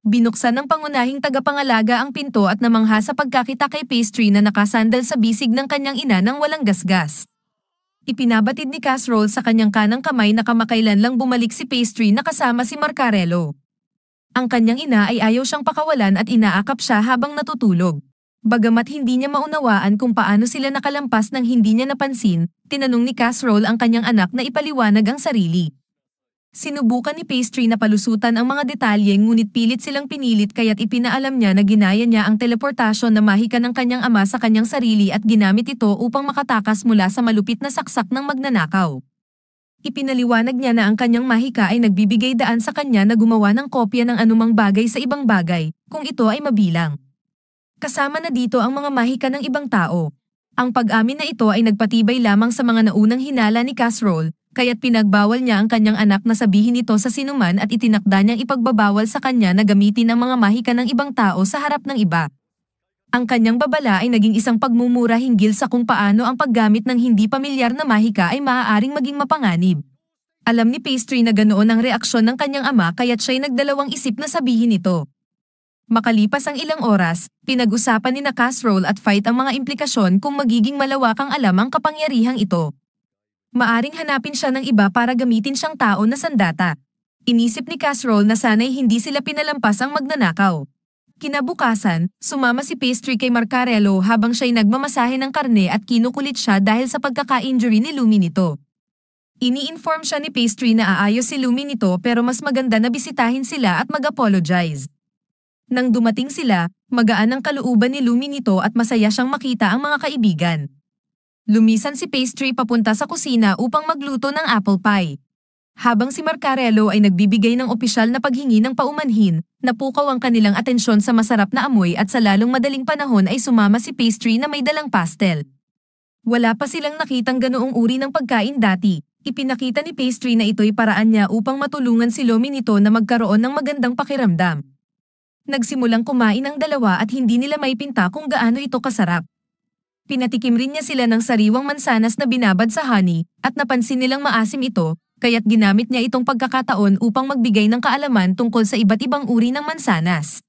S1: Binuksan ng pangunahing tagapangalaga ang pinto at namangha sa pagkakita kay pastry na nakasandal sa bisig ng kanyang ina nang walang gasgas. Ipinabatid ni Casserole sa kanyang kanang kamay na kamakailan lang bumalik si pastry na kasama si Marcarello. Ang kanyang ina ay ayaw siyang pakawalan at inaakap siya habang natutulog. Bagamat hindi niya maunawaan kung paano sila nakalampas nang hindi niya napansin, tinanong ni Casserole ang kanyang anak na ipaliwanag ang sarili. Sinubukan ni Pastry na palusutan ang mga detalye ngunit pilit silang pinilit kaya't ipinaalam niya na ginaya niya ang teleportasyon na mahika ng kanyang ama sa kanyang sarili at ginamit ito upang makatakas mula sa malupit na saksak ng magnanakaw. Ipinaliwanag niya na ang kanyang mahika ay nagbibigay daan sa kanya na gumawa ng kopya ng anumang bagay sa ibang bagay, kung ito ay mabilang. Kasama na dito ang mga mahika ng ibang tao. Ang pag-amin na ito ay nagpatibay lamang sa mga naunang hinala ni Casserole, kaya't pinagbawal niya ang kanyang anak na sabihin ito sa sinuman at itinakda niyang ipagbabawal sa kanya na gamitin ang mga mahika ng ibang tao sa harap ng iba. Ang kanyang babala ay naging isang pagmumura hinggil sa kung paano ang paggamit ng hindi pamilyar na mahika ay maaaring maging mapanganib. Alam ni Pastry na ganoon ang reaksyon ng kanyang ama kaya't siya'y nagdalawang isip na sabihin ito. Makalipas ang ilang oras, pinag-usapan ni na Casserole at Fight ang mga implikasyon kung magiging malawakang alam ang kapangyarihang ito maaring hanapin siya ng iba para gamitin siyang tao na sandata. Inisip ni Casserole na sana'y hindi sila pinalampas ang magnanakaw. Kinabukasan, sumama si pastry kay Marcarello habang siya'y nagmamasahe ng karne at kinukulit siya dahil sa pagkaka-injury ni Lumi nito. Ini-inform siya ni pastry na aayos si Lumi nito pero mas maganda na bisitahin sila at mag-apologize. Nang dumating sila, magaan ang kalooban ni Lumi nito at masaya siyang makita ang mga kaibigan. Lumisan si pastry papunta sa kusina upang magluto ng apple pie. Habang si Marcarello ay nagbibigay ng opisyal na paghingi ng paumanhin, napukaw ang kanilang atensyon sa masarap na amoy at sa lalong madaling panahon ay sumama si pastry na may dalang pastel. Wala pa silang nakitang ganoong uri ng pagkain dati. Ipinakita ni pastry na ito'y paraan niya upang matulungan si Lomi nito na magkaroon ng magandang pakiramdam. Nagsimulang kumain ang dalawa at hindi nila maipinta kung gaano ito kasarap. Pinatikim rin niya sila ng sariwang mansanas na binabad sa honey at napansin nilang maasim ito, kaya't ginamit niya itong pagkakataon upang magbigay ng kaalaman tungkol sa iba't ibang uri ng mansanas.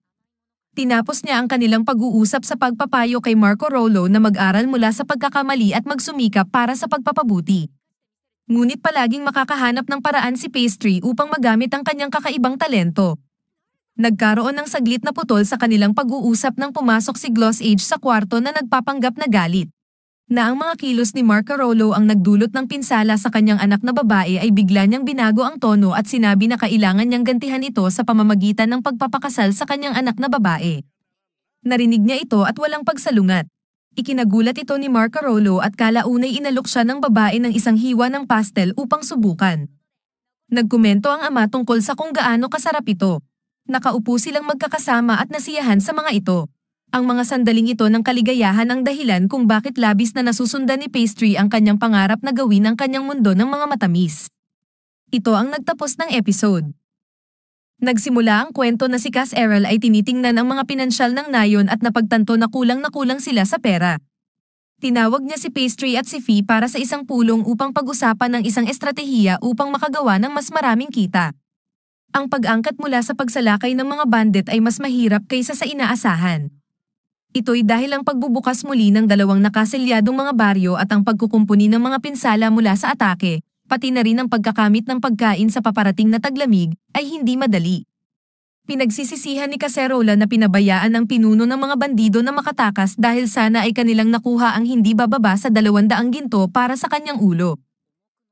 S1: Tinapos niya ang kanilang pag-uusap sa pagpapayo kay Marco Rolo na mag-aral mula sa pagkakamali at magsumikap para sa pagpapabuti. Ngunit palaging makakahanap ng paraan si Pastry upang magamit ang kanyang kakaibang talento, Nagkaroon ng saglit na putol sa kanilang pag-uusap nang pumasok si Gloss Age sa kwarto na nagpapanggap na galit. Na ang mga kilos ni Mark Carolo ang nagdulot ng pinsala sa kanyang anak na babae ay bigla niyang binago ang tono at sinabi na kailangan niyang gantihan ito sa pamamagitan ng pagpapakasal sa kanyang anak na babae. Narinig niya ito at walang pagsalungat. Ikinagulat ito ni Mark Carolo at kalaunay inalok siya ng babae ng isang hiwa ng pastel upang subukan. Nagkomento ang ama tungkol sa kung gaano kasarap ito. Nakaupo silang magkakasama at nasiyahan sa mga ito. Ang mga sandaling ito ng kaligayahan ang dahilan kung bakit labis na nasusundan ni Pastry ang kanyang pangarap na gawin ang kanyang mundo ng mga matamis. Ito ang nagtapos ng episode. Nagsimula ang kwento na si Cass Errol ay tinitingnan ang mga pinansyal ng Nayon at napagtanto na kulang na kulang sila sa pera. Tinawag niya si Pastry at si Fee para sa isang pulong upang pag-usapan ng isang estratehiya upang makagawa ng mas maraming kita ang pag-angkat mula sa pagsalakay ng mga bandit ay mas mahirap kaysa sa inaasahan. Ito'y dahil ang pagbubukas muli ng dalawang nakasilyadong mga baryo at ang pagkukumpuni ng mga pinsala mula sa atake, pati na rin ang pagkakamit ng pagkain sa paparating na taglamig, ay hindi madali. Pinagsisisihan ni Caserola na pinabayaan ang pinuno ng mga bandido na makatakas dahil sana ay kanilang nakuha ang hindi bababa sa dalawandaang ginto para sa kanyang ulo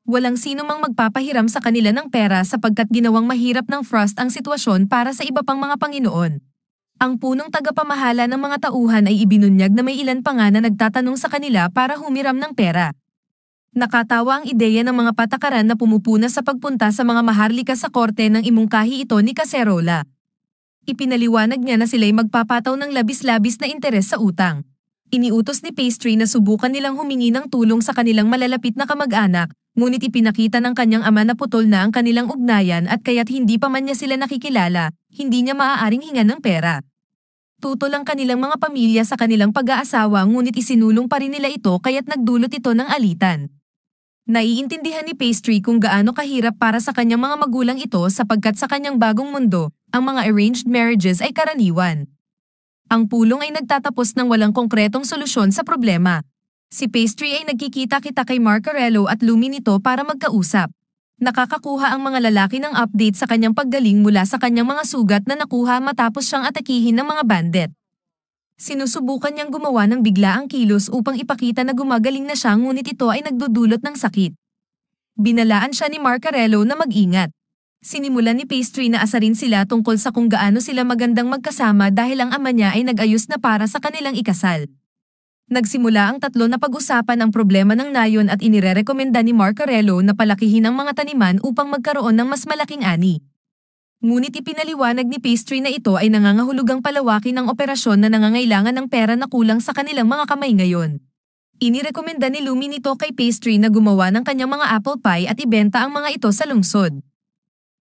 S1: walang sino mang magpapahiram sa kanila ng pera sapagkat ginawang mahirap ng Frost ang sitwasyon para sa iba pang mga Panginoon. Ang punong tagapamahala ng mga tauhan ay ibinunyag na may ilan pa nga na nagtatanong sa kanila para humiram ng pera. Nakatawa ang ideya ng mga patakaran na pumupuna sa pagpunta sa mga maharlika sa korte ng imungkahi ito ni Caserola. Ipinaliwanag niya na sila'y magpapataw ng labis-labis na interes sa utang. Iniutos ni Pastry na subukan nilang humingi ng tulong sa kanilang malalapit na kamag-anak Ngunit ipinakita ng kanyang ama na putol na ang kanilang ugnayan at kaya't hindi pa man niya sila nakikilala, hindi niya maaaring hinga ng pera. Tutol ang kanilang mga pamilya sa kanilang pag-aasawa ngunit isinulong pa rin nila ito kaya't nagdulot ito ng alitan. Naiintindihan ni Pastry kung gaano kahirap para sa kanyang mga magulang ito sapagkat sa kanyang bagong mundo, ang mga arranged marriages ay karaniwan. Ang pulong ay nagtatapos ng walang konkretong solusyon sa problema, Si Pastry ay nagkikita-kita kay Marcarello at Lumi nito para magkausap. Nakakakuha ang mga lalaki ng update sa kanyang paggaling mula sa kanyang mga sugat na nakuha matapos siyang atakihin ng mga bandit. Sinusubukan niyang gumawa ng bigla ang kilos upang ipakita na gumagaling na siya ngunit ito ay nagdudulot ng sakit. Binalaan siya ni Marcarello na mag-ingat. Sinimulan ni Pastry na asarin sila tungkol sa kung gaano sila magandang magkasama dahil ang ama niya ay nag-ayos na para sa kanilang ikasal nagsimula ang tatlo na pag-usapan ang problema ng nayon at inirerekomenda ni Marcarello na palakihin ang mga taniman upang magkaroon ng mas malaking ani. Ngunit ipinaliwanag ni pastry na ito ay nangangahulugang palawakin ng operasyon na nangangailangan ng pera na kulang sa kanilang mga kamay ngayon. Inirekomenda ni Lumi nito kay pastry na gumawa ng kanyang mga apple pie at ibenta ang mga ito sa lungsod.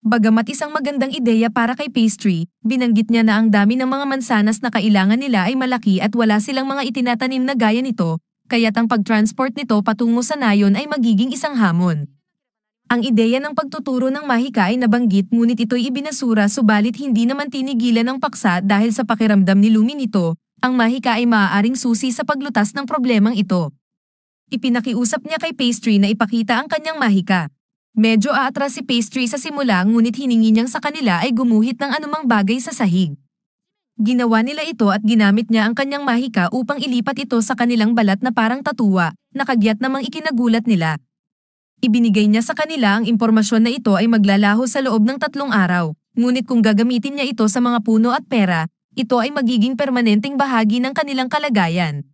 S1: Bagamat isang magandang ideya para kay pastry, binanggit niya na ang dami ng mga mansanas na kailangan nila ay malaki at wala silang mga itinatanim na gaya nito, kaya't ang pagtransport nito patungo sa nayon ay magiging isang hamon. Ang ideya ng pagtuturo ng mahika ay nabanggit ngunit ito'y ibinasura subalit hindi naman tinigilan ng paksa dahil sa pakiramdam ni Lumi nito, ang mahika ay maaaring susi sa paglutas ng problemang ito. Ipinakiusap niya kay pastry na ipakita ang kanyang mahika. Medyo aatras si pastry sa simula ngunit hiningi niyang sa kanila ay gumuhit ng anumang bagay sa sahig. Ginawa nila ito at ginamit niya ang kanyang mahika upang ilipat ito sa kanilang balat na parang tatuwa, nakagyat namang ikinagulat nila. Ibinigay niya sa kanila ang impormasyon na ito ay maglalaho sa loob ng tatlong araw, ngunit kung gagamitin niya ito sa mga puno at pera, ito ay magiging permanenteng bahagi ng kanilang kalagayan.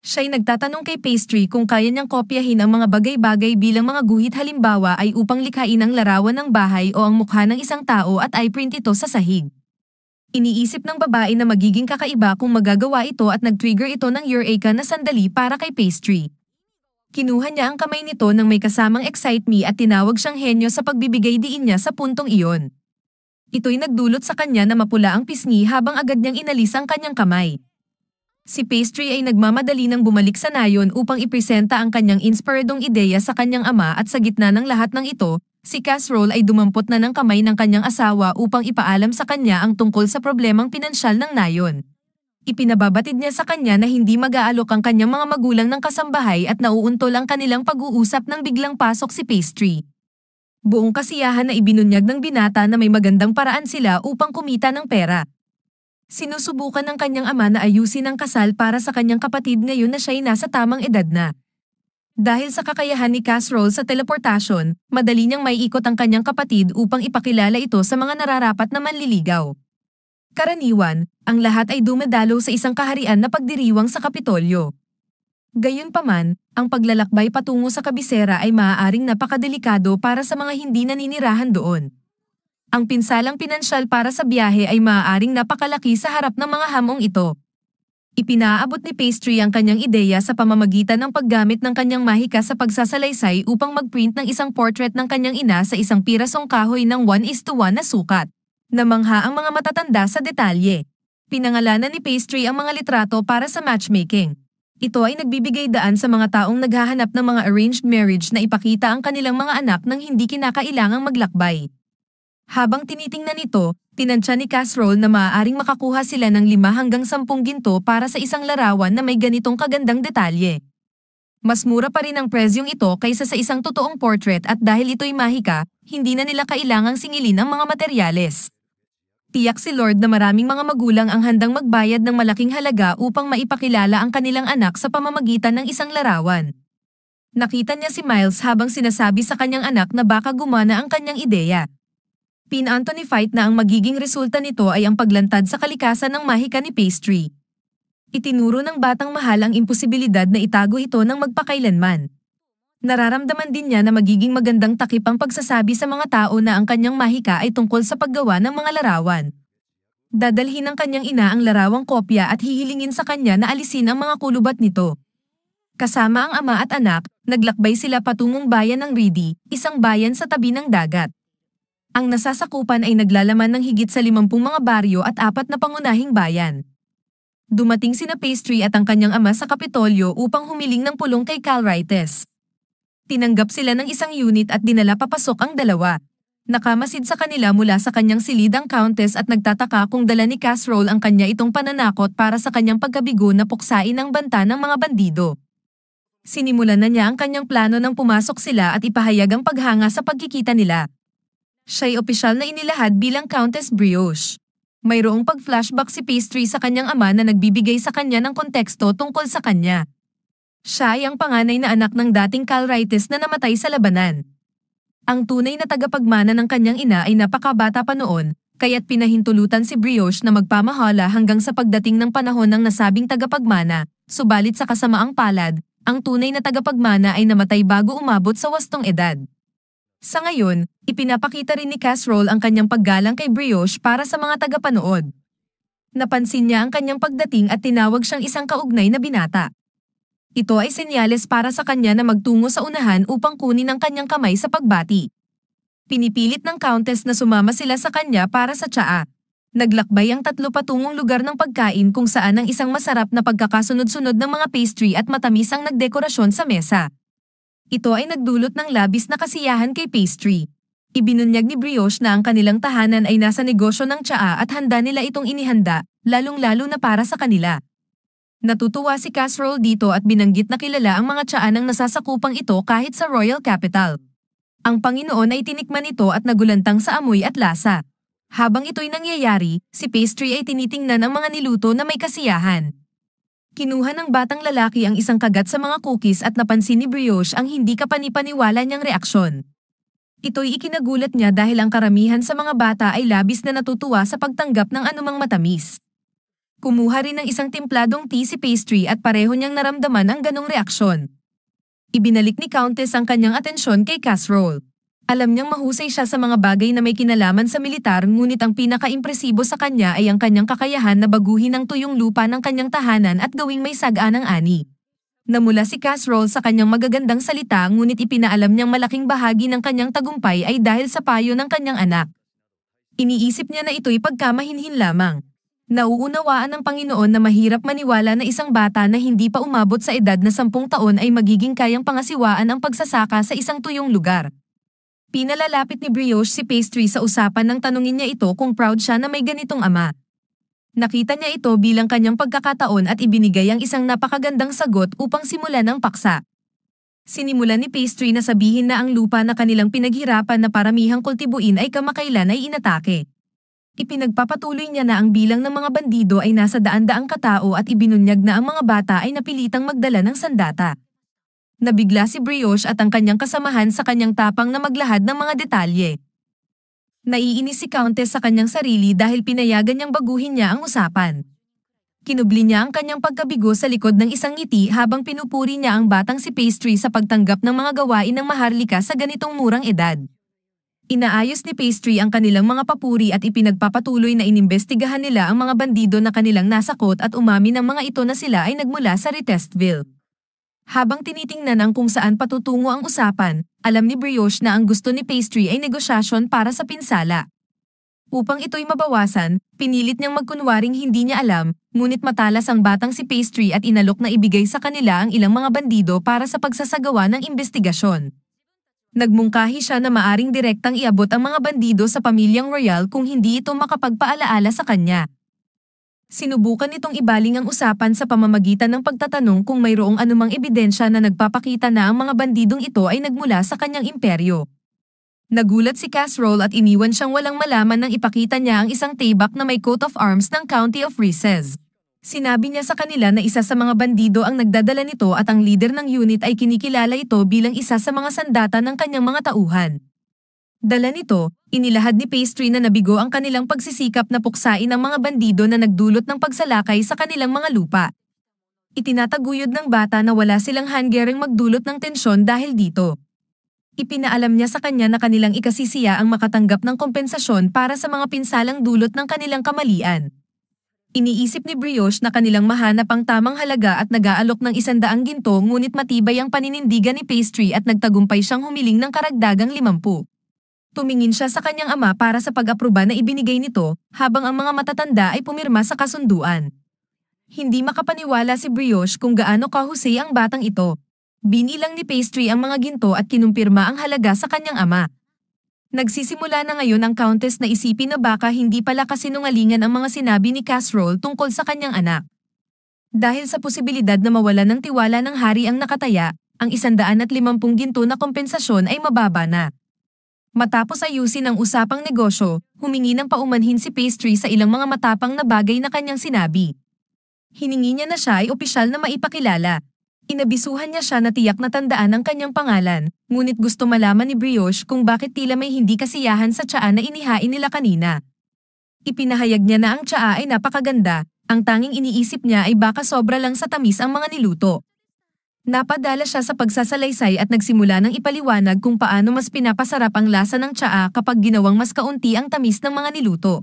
S1: Siya'y nagtatanong kay Pastry kung kaya niyang kopyahin ang mga bagay-bagay bilang mga guhit halimbawa ay upang likhain ang larawan ng bahay o ang mukha ng isang tao at i-print ito sa sahig. Iniisip ng babae na magiging kakaiba kung magagawa ito at nag-trigger ito ng eureka na sandali para kay Pastry. Kinuha niya ang kamay nito nang may kasamang excite me at tinawag siyang henyo sa pagbibigay diin niya sa puntong iyon. Ito'y nagdulot sa kanya na mapula ang pisngi habang agad niyang inalis ang kanyang kamay si Pastry ay nagmamadali nang bumalik sa nayon upang ipresenta ang kanyang inspiradong ideya sa kanyang ama at sa gitna ng lahat ng ito, si Casserole ay dumampot na ng kamay ng kanyang asawa upang ipaalam sa kanya ang tungkol sa problemang pinansyal ng nayon. Ipinababatid niya sa kanya na hindi mag-aalok ang kanyang mga magulang ng kasambahay at nauuntol ang kanilang pag-uusap nang biglang pasok si Pastry. Buong kasiyahan na ibinunyag ng binata na may magandang paraan sila upang kumita ng pera sinusubukan ng kanyang ama na ayusin ang kasal para sa kanyang kapatid ngayon na siya'y nasa tamang edad na. Dahil sa kakayahan ni Casserole sa teleportasyon, madali niyang maiikot ang kanyang kapatid upang ipakilala ito sa mga nararapat na manliligaw. Karaniwan, ang lahat ay dumadalo sa isang kaharian na pagdiriwang sa Kapitolyo. Gayunpaman, ang paglalakbay patungo sa kabisera ay maaaring napakadelikado para sa mga hindi naninirahan doon ang pinsalang pinansyal para sa biyahe ay maaaring napakalaki sa harap ng mga hamong ito. Ipinaabot ni Pastry ang kanyang ideya sa pamamagitan ng paggamit ng kanyang mahika sa pagsasalaysay upang magprint ng isang portrait ng kanyang ina sa isang pirasong kahoy ng 1 is to 1 na sukat. Namangha ang mga matatanda sa detalye. Pinangalanan ni Pastry ang mga litrato para sa matchmaking. Ito ay nagbibigay daan sa mga taong naghahanap ng mga arranged marriage na ipakita ang kanilang mga anak nang hindi kinakailangang maglakbay. Habang tinitingnan ito, tinantya ni Casserole na maaaring makakuha sila ng 5 hanggang 10 ginto para sa isang larawan na may ganitong kagandang detalye. Mas mura pa rin ang presyong ito kaysa sa isang totoong portrait at dahil ito'y mahika, hindi na nila kailangang singilin ang mga materyales. Tiyak si Lord na maraming mga magulang ang handang magbayad ng malaking halaga upang maipakilala ang kanilang anak sa pamamagitan ng isang larawan. Nakita niya si Miles habang sinasabi sa kanyang anak na baka gumana ang kanyang ideya pin-Anthony Fight na ang magiging resulta nito ay ang paglantad sa kalikasan ng mahika ni pastry. Itinuro ng batang mahal ang imposibilidad na itago ito ng magpakailanman. Nararamdaman din niya na magiging magandang takip ang pagsasabi sa mga tao na ang kanyang mahika ay tungkol sa paggawa ng mga larawan. Dadalhin ng kanyang ina ang larawang kopya at hihilingin sa kanya na alisin ang mga kulubat nito. Kasama ang ama at anak, naglakbay sila patungong bayan ng Ridi, isang bayan sa tabi ng dagat. Ang nasasakupan ay naglalaman ng higit sa 50 mga baryo at apat na pangunahing bayan. Dumating sina Pastry at ang kanyang ama sa Kapitolyo upang humiling ng pulong kay Calrites. Tinanggap sila ng isang unit at dinala papasok ang dalawa. Nakamasid sa kanila mula sa kanyang silidang countess at nagtataka kung dala ni Casserole ang kanya itong pananakot para sa kanyang pagkabigo na puksain ang banta ng mga bandido. Sinimulan na niya ang kanyang plano nang pumasok sila at ipahayag ang paghanga sa pagkikita nila siya'y opisyal na inilahad bilang Countess Brioche. Mayroong pag-flashback si Pastry sa kanyang ama na nagbibigay sa kanya ng konteksto tungkol sa kanya. Siya ay ang panganay na anak ng dating Calritis na namatay sa labanan. Ang tunay na tagapagmana ng kanyang ina ay napakabata pa noon, kaya't pinahintulutan si Brioche na magpamahala hanggang sa pagdating ng panahon ng nasabing tagapagmana, subalit sa kasamaang palad, ang tunay na tagapagmana ay namatay bago umabot sa wastong edad. Sa ngayon, Ipinapakita rin ni Casserole ang kanyang paggalang kay Brioche para sa mga tagapanood. Napansin niya ang kanyang pagdating at tinawag siyang isang kaugnay na binata. Ito ay senyales para sa kanya na magtungo sa unahan upang kunin ang kanyang kamay sa pagbati. Pinipilit ng Countess na sumama sila sa kanya para sa tsaa. Naglakbay ang tatlo patungong lugar ng pagkain kung saan ang isang masarap na pagkakasunod-sunod ng mga pastry at matamis ang nagdekorasyon sa mesa. Ito ay nagdulot ng labis na kasiyahan kay pastry. Ibinunyag ni Brioche na ang kanilang tahanan ay nasa negosyo ng tsaa at handa nila itong inihanda, lalong-lalo na para sa kanila. Natutuwa si Casserole dito at binanggit na kilala ang mga tsaa ng nasasakupang ito kahit sa Royal Capital. Ang Panginoon ay tinikman ito at nagulantang sa amoy at lasa. Habang ito'y nangyayari, si Pastry ay tinitingnan ang mga niluto na may kasiyahan. Kinuha ng batang lalaki ang isang kagat sa mga cookies at napansin ni Brioche ang hindi kapanipaniwala niyang reaksyon. Ito'y ikinagulat niya dahil ang karamihan sa mga bata ay labis na natutuwa sa pagtanggap ng anumang matamis. Kumuha rin ng isang timpladong tea si pastry at pareho niyang naramdaman ang ganong reaksyon. Ibinalik ni Countess ang kanyang atensyon kay casserole. Alam niyang mahusay siya sa mga bagay na may kinalaman sa militar ngunit ang pinaka-impresibo sa kanya ay ang kanyang kakayahan na baguhin ang tuyong lupa ng kanyang tahanan at gawing may saga ng ani. Namula si Casserole sa kanyang magagandang salita ngunit ipinaalam niyang malaking bahagi ng kanyang tagumpay ay dahil sa payo ng kanyang anak. Iniisip niya na ito'y pagkamahinhin lamang. Nauunawaan ng Panginoon na mahirap maniwala na isang bata na hindi pa umabot sa edad na sampung taon ay magiging kayang pangasiwaan ang pagsasaka sa isang tuyong lugar. Pinalalapit ni Brioche si Pastry sa usapan ng tanungin niya ito kung proud siya na may ganitong ama. Nakita niya ito bilang kanyang pagkakataon at ibinigay ang isang napakagandang sagot upang simulan ang paksa. Sinimulan ni Pastry na sabihin na ang lupa na kanilang pinaghirapan na paramihang kultibuin ay kamakailan ay inatake. Ipinagpapatuloy niya na ang bilang ng mga bandido ay nasa daan-daang katao at ibinunyag na ang mga bata ay napilitang magdala ng sandata. Nabigla si Brioche at ang kanyang kasamahan sa kanyang tapang na maglahad ng mga detalye. Naiinis si Countess sa kanyang sarili dahil pinayagan niyang baguhin niya ang usapan. Kinubli niya ang kanyang pagkabigo sa likod ng isang ngiti habang pinupuri niya ang batang si Pastry sa pagtanggap ng mga gawain ng maharlika sa ganitong murang edad. Inaayos ni Pastry ang kanilang mga papuri at ipinagpapatuloy na inimbestigahan nila ang mga bandido na kanilang nasakot at umamin ng mga ito na sila ay nagmula sa Retestville. Habang tinitingnan ang kung saan patutungo ang usapan, alam ni Brioche na ang gusto ni Pastry ay negosyasyon para sa pinsala. Upang ito'y mabawasan, pinilit niyang magkunwaring hindi niya alam, ngunit matalas ang batang si Pastry at inalok na ibigay sa kanila ang ilang mga bandido para sa pagsasagawa ng investigasyon. Nagmungkahi siya na maaring direktang iabot ang mga bandido sa pamilyang royal kung hindi ito makapagpaalaala sa kanya sinubukan nitong ibaling ang usapan sa pamamagitan ng pagtatanong kung mayroong anumang ebidensya na nagpapakita na ang mga bandidong ito ay nagmula sa kanyang imperyo. Nagulat si Casserole at iniwan siyang walang malaman nang ipakita niya ang isang tabak na may coat of arms ng County of Reeses. Sinabi niya sa kanila na isa sa mga bandido ang nagdadala nito at ang leader ng unit ay kinikilala ito bilang isa sa mga sandata ng kanyang mga tauhan. Dala nito, inilahad ni Pastry na nabigo ang kanilang pagsisikap na puksain ang mga bandido na nagdulot ng pagsalakay sa kanilang mga lupa. Itinataguyod ng bata na wala silang hangerang magdulot ng tensyon dahil dito. Ipinaalam niya sa kanya na kanilang ikasisiya ang makatanggap ng kompensasyon para sa mga pinsalang dulot ng kanilang kamalian. Iniisip ni Brioche na kanilang mahanap ang tamang halaga at nag-aalok ng isandaang ginto ngunit matibay ang paninindigan ni Pastry at nagtagumpay siyang humiling ng karagdagang limampu. Tumingin siya sa kanyang ama para sa pag-aproba na ibinigay nito habang ang mga matatanda ay pumirma sa kasunduan. Hindi makapaniwala si Brioche kung gaano kahusay ang batang ito. Binilang ni Pastry ang mga ginto at kinumpirma ang halaga sa kanyang ama. Nagsisimula na ngayon ang countess na isipin na baka hindi pala kasinungalingan ang mga sinabi ni Casserole tungkol sa kanyang anak. Dahil sa posibilidad na mawala ng tiwala ng hari ang nakataya, ang at 150 ginto na kompensasyon ay mababa na. Matapos ayusin ang usapang negosyo, humingi ng paumanhin si Pastry sa ilang mga matapang na bagay na kanyang sinabi. Hiningi niya na siya ay opisyal na maipakilala. Inabisuhan niya siya na tiyak na tandaan ang kanyang pangalan, ngunit gusto malaman ni Brioche kung bakit tila may hindi kasiyahan sa tsaa na inihain nila kanina. Ipinahayag niya na ang tsaa ay napakaganda, ang tanging iniisip niya ay baka sobra lang sa tamis ang mga niluto. Napadala siya sa pagsasalaysay at nagsimula ng ipaliwanag kung paano mas pinapasarap ang lasa ng tsaa kapag ginawang mas kaunti ang tamis ng mga niluto.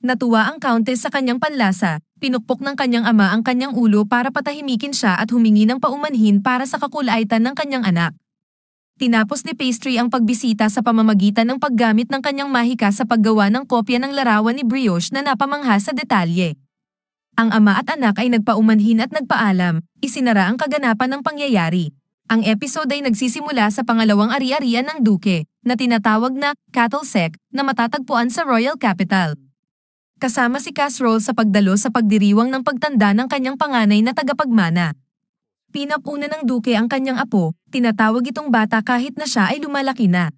S1: Natuwa ang countess sa kanyang panlasa, pinukpok ng kanyang ama ang kanyang ulo para patahimikin siya at humingi ng paumanhin para sa kakulaitan ng kanyang anak. Tinapos ni Pastry ang pagbisita sa pamamagitan ng paggamit ng kanyang mahika sa paggawa ng kopya ng larawan ni Brioche na napamangha sa detalye. Ang ama at anak ay nagpaumanhin at nagpaalam, isinara ang kaganapan ng pangyayari. Ang episode ay nagsisimula sa pangalawang ari-arian ng duke, na tinatawag na Cattle Sec, na matatagpuan sa Royal Capital. Kasama si Casserole sa pagdalo sa pagdiriwang ng pagtanda ng kanyang panganay na tagapagmana. Pinapuna ng duke ang kanyang apo, tinatawag itong bata kahit na siya ay lumalaki na.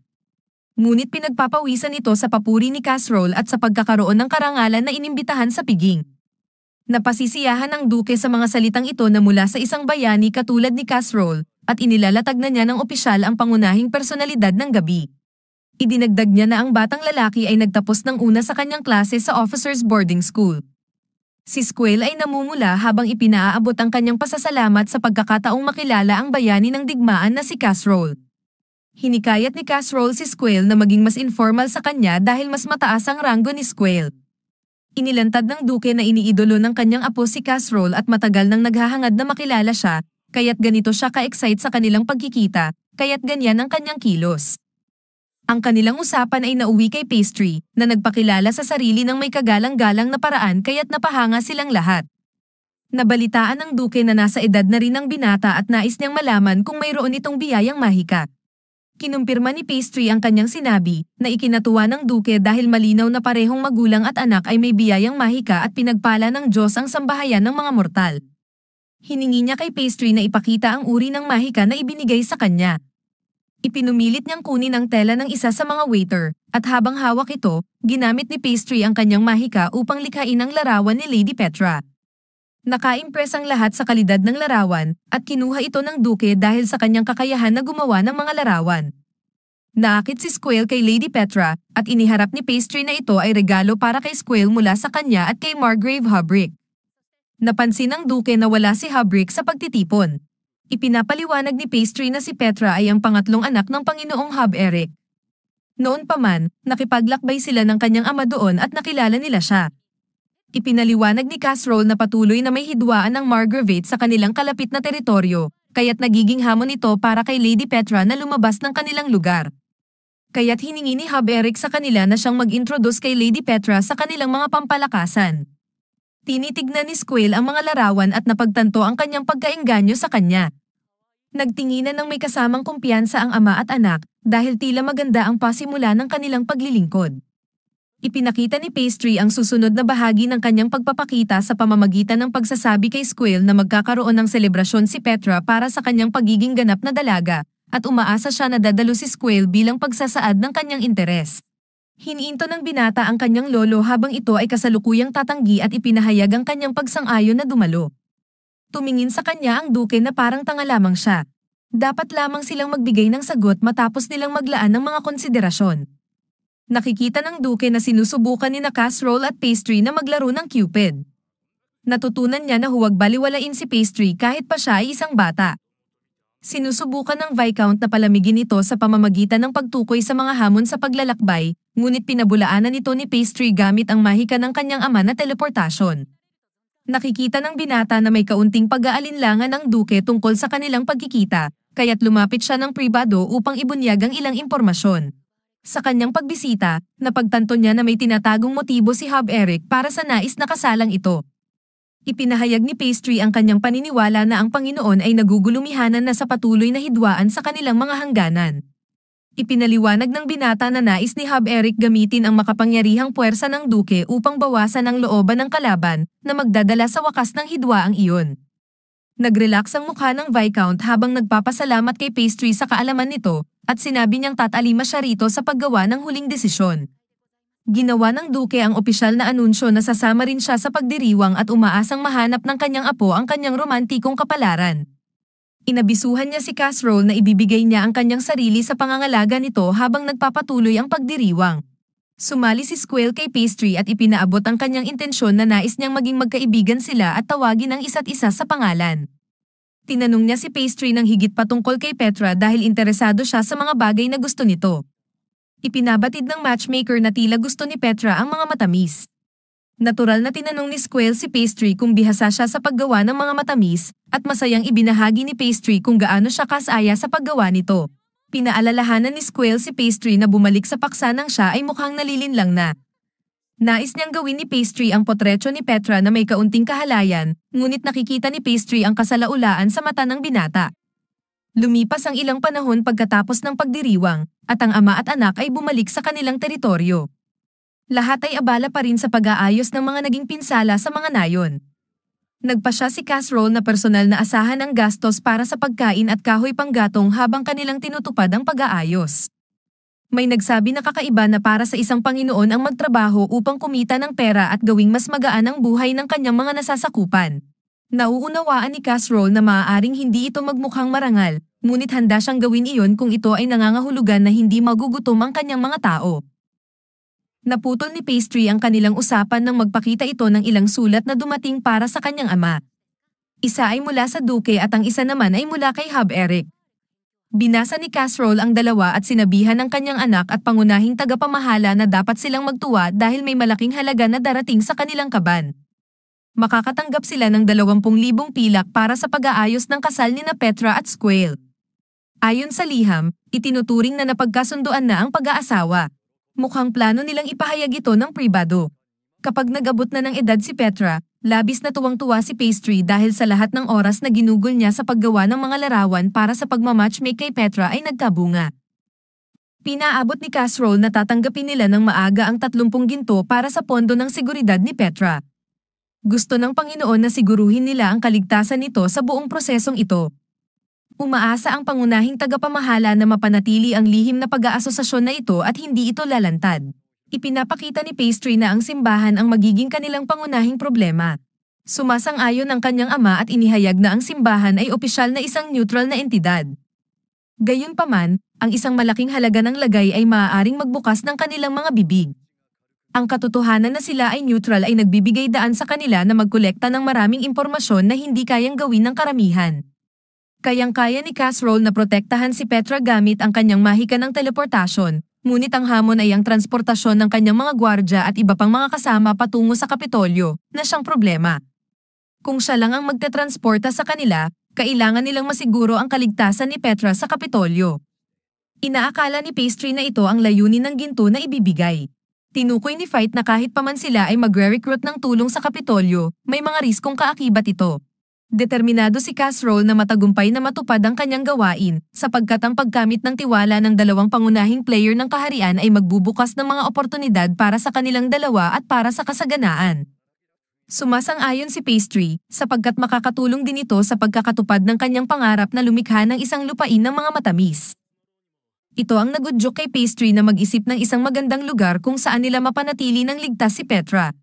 S1: Ngunit pinagpapawisan ito sa papuri ni Casserole at sa pagkakaroon ng karangalan na inimbitahan sa piging. Napasisiyahan ang duke sa mga salitang ito na mula sa isang bayani katulad ni Casserole at inilalatag na niya ng opisyal ang pangunahing personalidad ng gabi. Idinagdag niya na ang batang lalaki ay nagtapos ng una sa kanyang klase sa officers boarding school. Si Squill ay namumula habang ipinaaabot ang kanyang pasasalamat sa pagkakataong makilala ang bayani ng digmaan na si Casserole. Hinikayat ni Casserole si Squill na maging mas informal sa kanya dahil mas mataas ang ranggo ni Squill. Inilantad ng duke na iniidolo ng kanyang apo si Casserole at matagal nang naghahangad na makilala siya, kaya't ganito siya ka-excite sa kanilang pagkikita, kaya't ganyan ang kanyang kilos. Ang kanilang usapan ay nauwi kay Pastry, na nagpakilala sa sarili ng may kagalang-galang na paraan kaya't napahanga silang lahat. Nabalitaan ng duke na nasa edad na rin ang binata at nais niyang malaman kung mayroon itong biyayang mahika. Kinumpirma ni Pastry ang kanyang sinabi na ikinatuwa ng duke dahil malinaw na parehong magulang at anak ay may biyayang mahika at pinagpala ng Diyos ang sambahayan ng mga mortal. Hiningi niya kay Pastry na ipakita ang uri ng mahika na ibinigay sa kanya. Ipinumilit niyang kunin ang tela ng isa sa mga waiter, at habang hawak ito, ginamit ni Pastry ang kanyang mahika upang likhain ang larawan ni Lady Petra. Nakaimpress ang lahat sa kalidad ng larawan at kinuha ito ng duke dahil sa kanyang kakayahan na gumawa ng mga larawan. Naakit si Squale kay Lady Petra at iniharap ni pastry na ito ay regalo para kay Squale mula sa kanya at kay Margrave Hubrick. Napansin ng duke na wala si Hubrick sa pagtitipon. Ipinapaliwanag ni pastry na si Petra ay ang pangatlong anak ng Panginoong Hub Eric. Noon pa man, nakipaglakbay sila ng kanyang ama doon at nakilala nila siya. Ipinaliwanag ni Casserole na patuloy na may hidwaan ng Margravate sa kanilang kalapit na teritoryo, kaya't nagiging hamon ito para kay Lady Petra na lumabas ng kanilang lugar. Kaya't hiningi ni Hub Eric sa kanila na siyang mag-introduce kay Lady Petra sa kanilang mga pampalakasan. Tinitignan ni Squill ang mga larawan at napagtanto ang kanyang pagkainganyo sa kanya. Nagtinginan ng may kasamang kumpiyansa ang ama at anak dahil tila maganda ang pasimula ng kanilang paglilingkod ipinakita ni Pastry ang susunod na bahagi ng kanyang pagpapakita sa pamamagitan ng pagsasabi kay Squill na magkakaroon ng selebrasyon si Petra para sa kanyang pagiging ganap na dalaga, at umaasa siya na dadalo si Squill bilang pagsasaad ng kanyang interes. Hininto ng binata ang kanyang lolo habang ito ay kasalukuyang tatanggi at ipinahayag ang kanyang pagsang-ayon na dumalo. Tumingin sa kanya ang duke na parang tanga lamang siya. Dapat lamang silang magbigay ng sagot matapos nilang maglaan ng mga konsiderasyon. Nakikita ng Duke na sinusubukan ni na casserole at pastry na maglaro ng Cupid. Natutunan niya na huwag baliwalain si pastry kahit pa siya ay isang bata. Sinusubukan ng Viscount na palamigin ito sa pamamagitan ng pagtukoy sa mga hamon sa paglalakbay, ngunit pinabulaanan nito ni pastry gamit ang mahika ng kanyang ama na teleportasyon. Nakikita ng binata na may kaunting pag-aalinlangan ng Duke tungkol sa kanilang pagkikita, kaya't lumapit siya ng pribado upang ibunyag ang ilang impormasyon. Sa kanyang pagbisita, napagtanto niya na may tinatagong motibo si Hub Eric para sa nais na kasalang ito. Ipinahayag ni Pastry ang kanyang paniniwala na ang Panginoon ay nagugulumihanan na sa patuloy na hidwaan sa kanilang mga hangganan. Ipinaliwanag ng binata na nais ni Hub Eric gamitin ang makapangyarihang puwersa ng duke upang bawasan ang looban ng kalaban na magdadala sa wakas ng hidwaang iyon. Nagrelax ang mukha ng Viscount habang nagpapasalamat kay Pastry sa kaalaman nito at sinabi niyang tatalima siya rito sa paggawa ng huling desisyon. Ginawa ng Duke ang opisyal na anunsyo na sasama rin siya sa pagdiriwang at umaasang mahanap ng kanyang apo ang kanyang romantikong kapalaran. Inabisuhan niya si Casserole na ibibigay niya ang kanyang sarili sa pangangalaga nito habang nagpapatuloy ang pagdiriwang. Sumali si Squale kay Pastry at ipinaabot ang kanyang intensyon na nais niyang maging magkaibigan sila at tawagin ang isa't isa sa pangalan. Tinanong niya si Pastry ng higit patungkol kay Petra dahil interesado siya sa mga bagay na gusto nito. Ipinabatid ng matchmaker na tila gusto ni Petra ang mga matamis. Natural na tinanong ni Squale si Pastry kung bihasa siya sa paggawa ng mga matamis at masayang ibinahagi ni Pastry kung gaano siya kasaya sa paggawa nito. Pinaalalahanan ni Squale si Pastry na bumalik sa paksa nang siya ay mukhang lang na. Nais niyang gawin ni Pastry ang potretso ni Petra na may kaunting kahalayan, ngunit nakikita ni Pastry ang kasalaulaan sa mata ng binata. Lumipas ang ilang panahon pagkatapos ng pagdiriwang, at ang ama at anak ay bumalik sa kanilang teritoryo. Lahat ay abala pa rin sa pag-aayos ng mga naging pinsala sa mga nayon nagpa siya si Casserole na personal na asahan ang gastos para sa pagkain at kahoy panggatong habang kanilang tinutupad ang pag-aayos. May nagsabi na kakaiba na para sa isang Panginoon ang magtrabaho upang kumita ng pera at gawing mas magaan ang buhay ng kanyang mga nasasakupan. Nauunawaan ni Casserole na maaaring hindi ito magmukhang marangal, ngunit handa siyang gawin iyon kung ito ay nangangahulugan na hindi magugutom ang kanyang mga tao. Naputol ni Pastry ang kanilang usapan nang magpakita ito ng ilang sulat na dumating para sa kanyang ama. Isa ay mula sa Duke at ang isa naman ay mula kay Hub Eric. Binasa ni Casserole ang dalawa at sinabihan ng kanyang anak at pangunahing tagapamahala na dapat silang magtuwa dahil may malaking halaga na darating sa kanilang kaban. Makakatanggap sila ng 20,000 pilak para sa pag-aayos ng kasal ni na Petra at Squale. Ayon sa liham, itinuturing na napagkasunduan na ang pag-aasawa. Mukhang plano nilang ipahayag ito ng pribado. Kapag nagabot na ng edad si Petra, labis na tuwang-tuwa si Pastry dahil sa lahat ng oras na ginugol niya sa paggawa ng mga larawan para sa pagmamatchmake kay Petra ay nagkabunga. Pinaabot ni Casserole na tatanggapin nila ng maaga ang 30 ginto para sa pondo ng seguridad ni Petra. Gusto ng Panginoon na siguruhin nila ang kaligtasan nito sa buong prosesong ito. Umaasa ang pangunahing tagapamahala na mapanatili ang lihim na pag-aasosasyon na ito at hindi ito lalantad. Ipinapakita ni Pastry na ang simbahan ang magiging kanilang pangunahing problema. Sumasang-ayon ang kanyang ama at inihayag na ang simbahan ay opisyal na isang neutral na entidad. Gayunpaman, ang isang malaking halaga ng lagay ay maaaring magbukas ng kanilang mga bibig. Ang katotohanan na sila ay neutral ay nagbibigay daan sa kanila na magkolekta ng maraming impormasyon na hindi kayang gawin ng karamihan. Kayang-kaya ni Casserole na protektahan si Petra gamit ang kanyang mahika ng teleportasyon, ngunit ang hamon ay ang transportasyon ng kanyang mga gwardya at iba pang mga kasama patungo sa Kapitolyo, na siyang problema. Kung siya lang ang magtetransporta sa kanila, kailangan nilang masiguro ang kaligtasan ni Petra sa Kapitolyo. Inaakala ni Pastry na ito ang layunin ng ginto na ibibigay. Tinukoy ni Fight na kahit paman sila ay magre-recruit ng tulong sa Kapitolyo, may mga riskong kaakibat ito. Determinado si Casserole na matagumpay na matupad ang kanyang gawain, sapagkat ang pagkamit ng tiwala ng dalawang pangunahing player ng kaharian ay magbubukas ng mga oportunidad para sa kanilang dalawa at para sa kasaganaan. Sumasang-ayon si Pastry, sapagkat makakatulong din ito sa pagkakatupad ng kanyang pangarap na lumikha ng isang lupain ng mga matamis. Ito ang nagudyok kay Pastry na mag-isip ng isang magandang lugar kung saan nila mapanatili ng ligtas si Petra,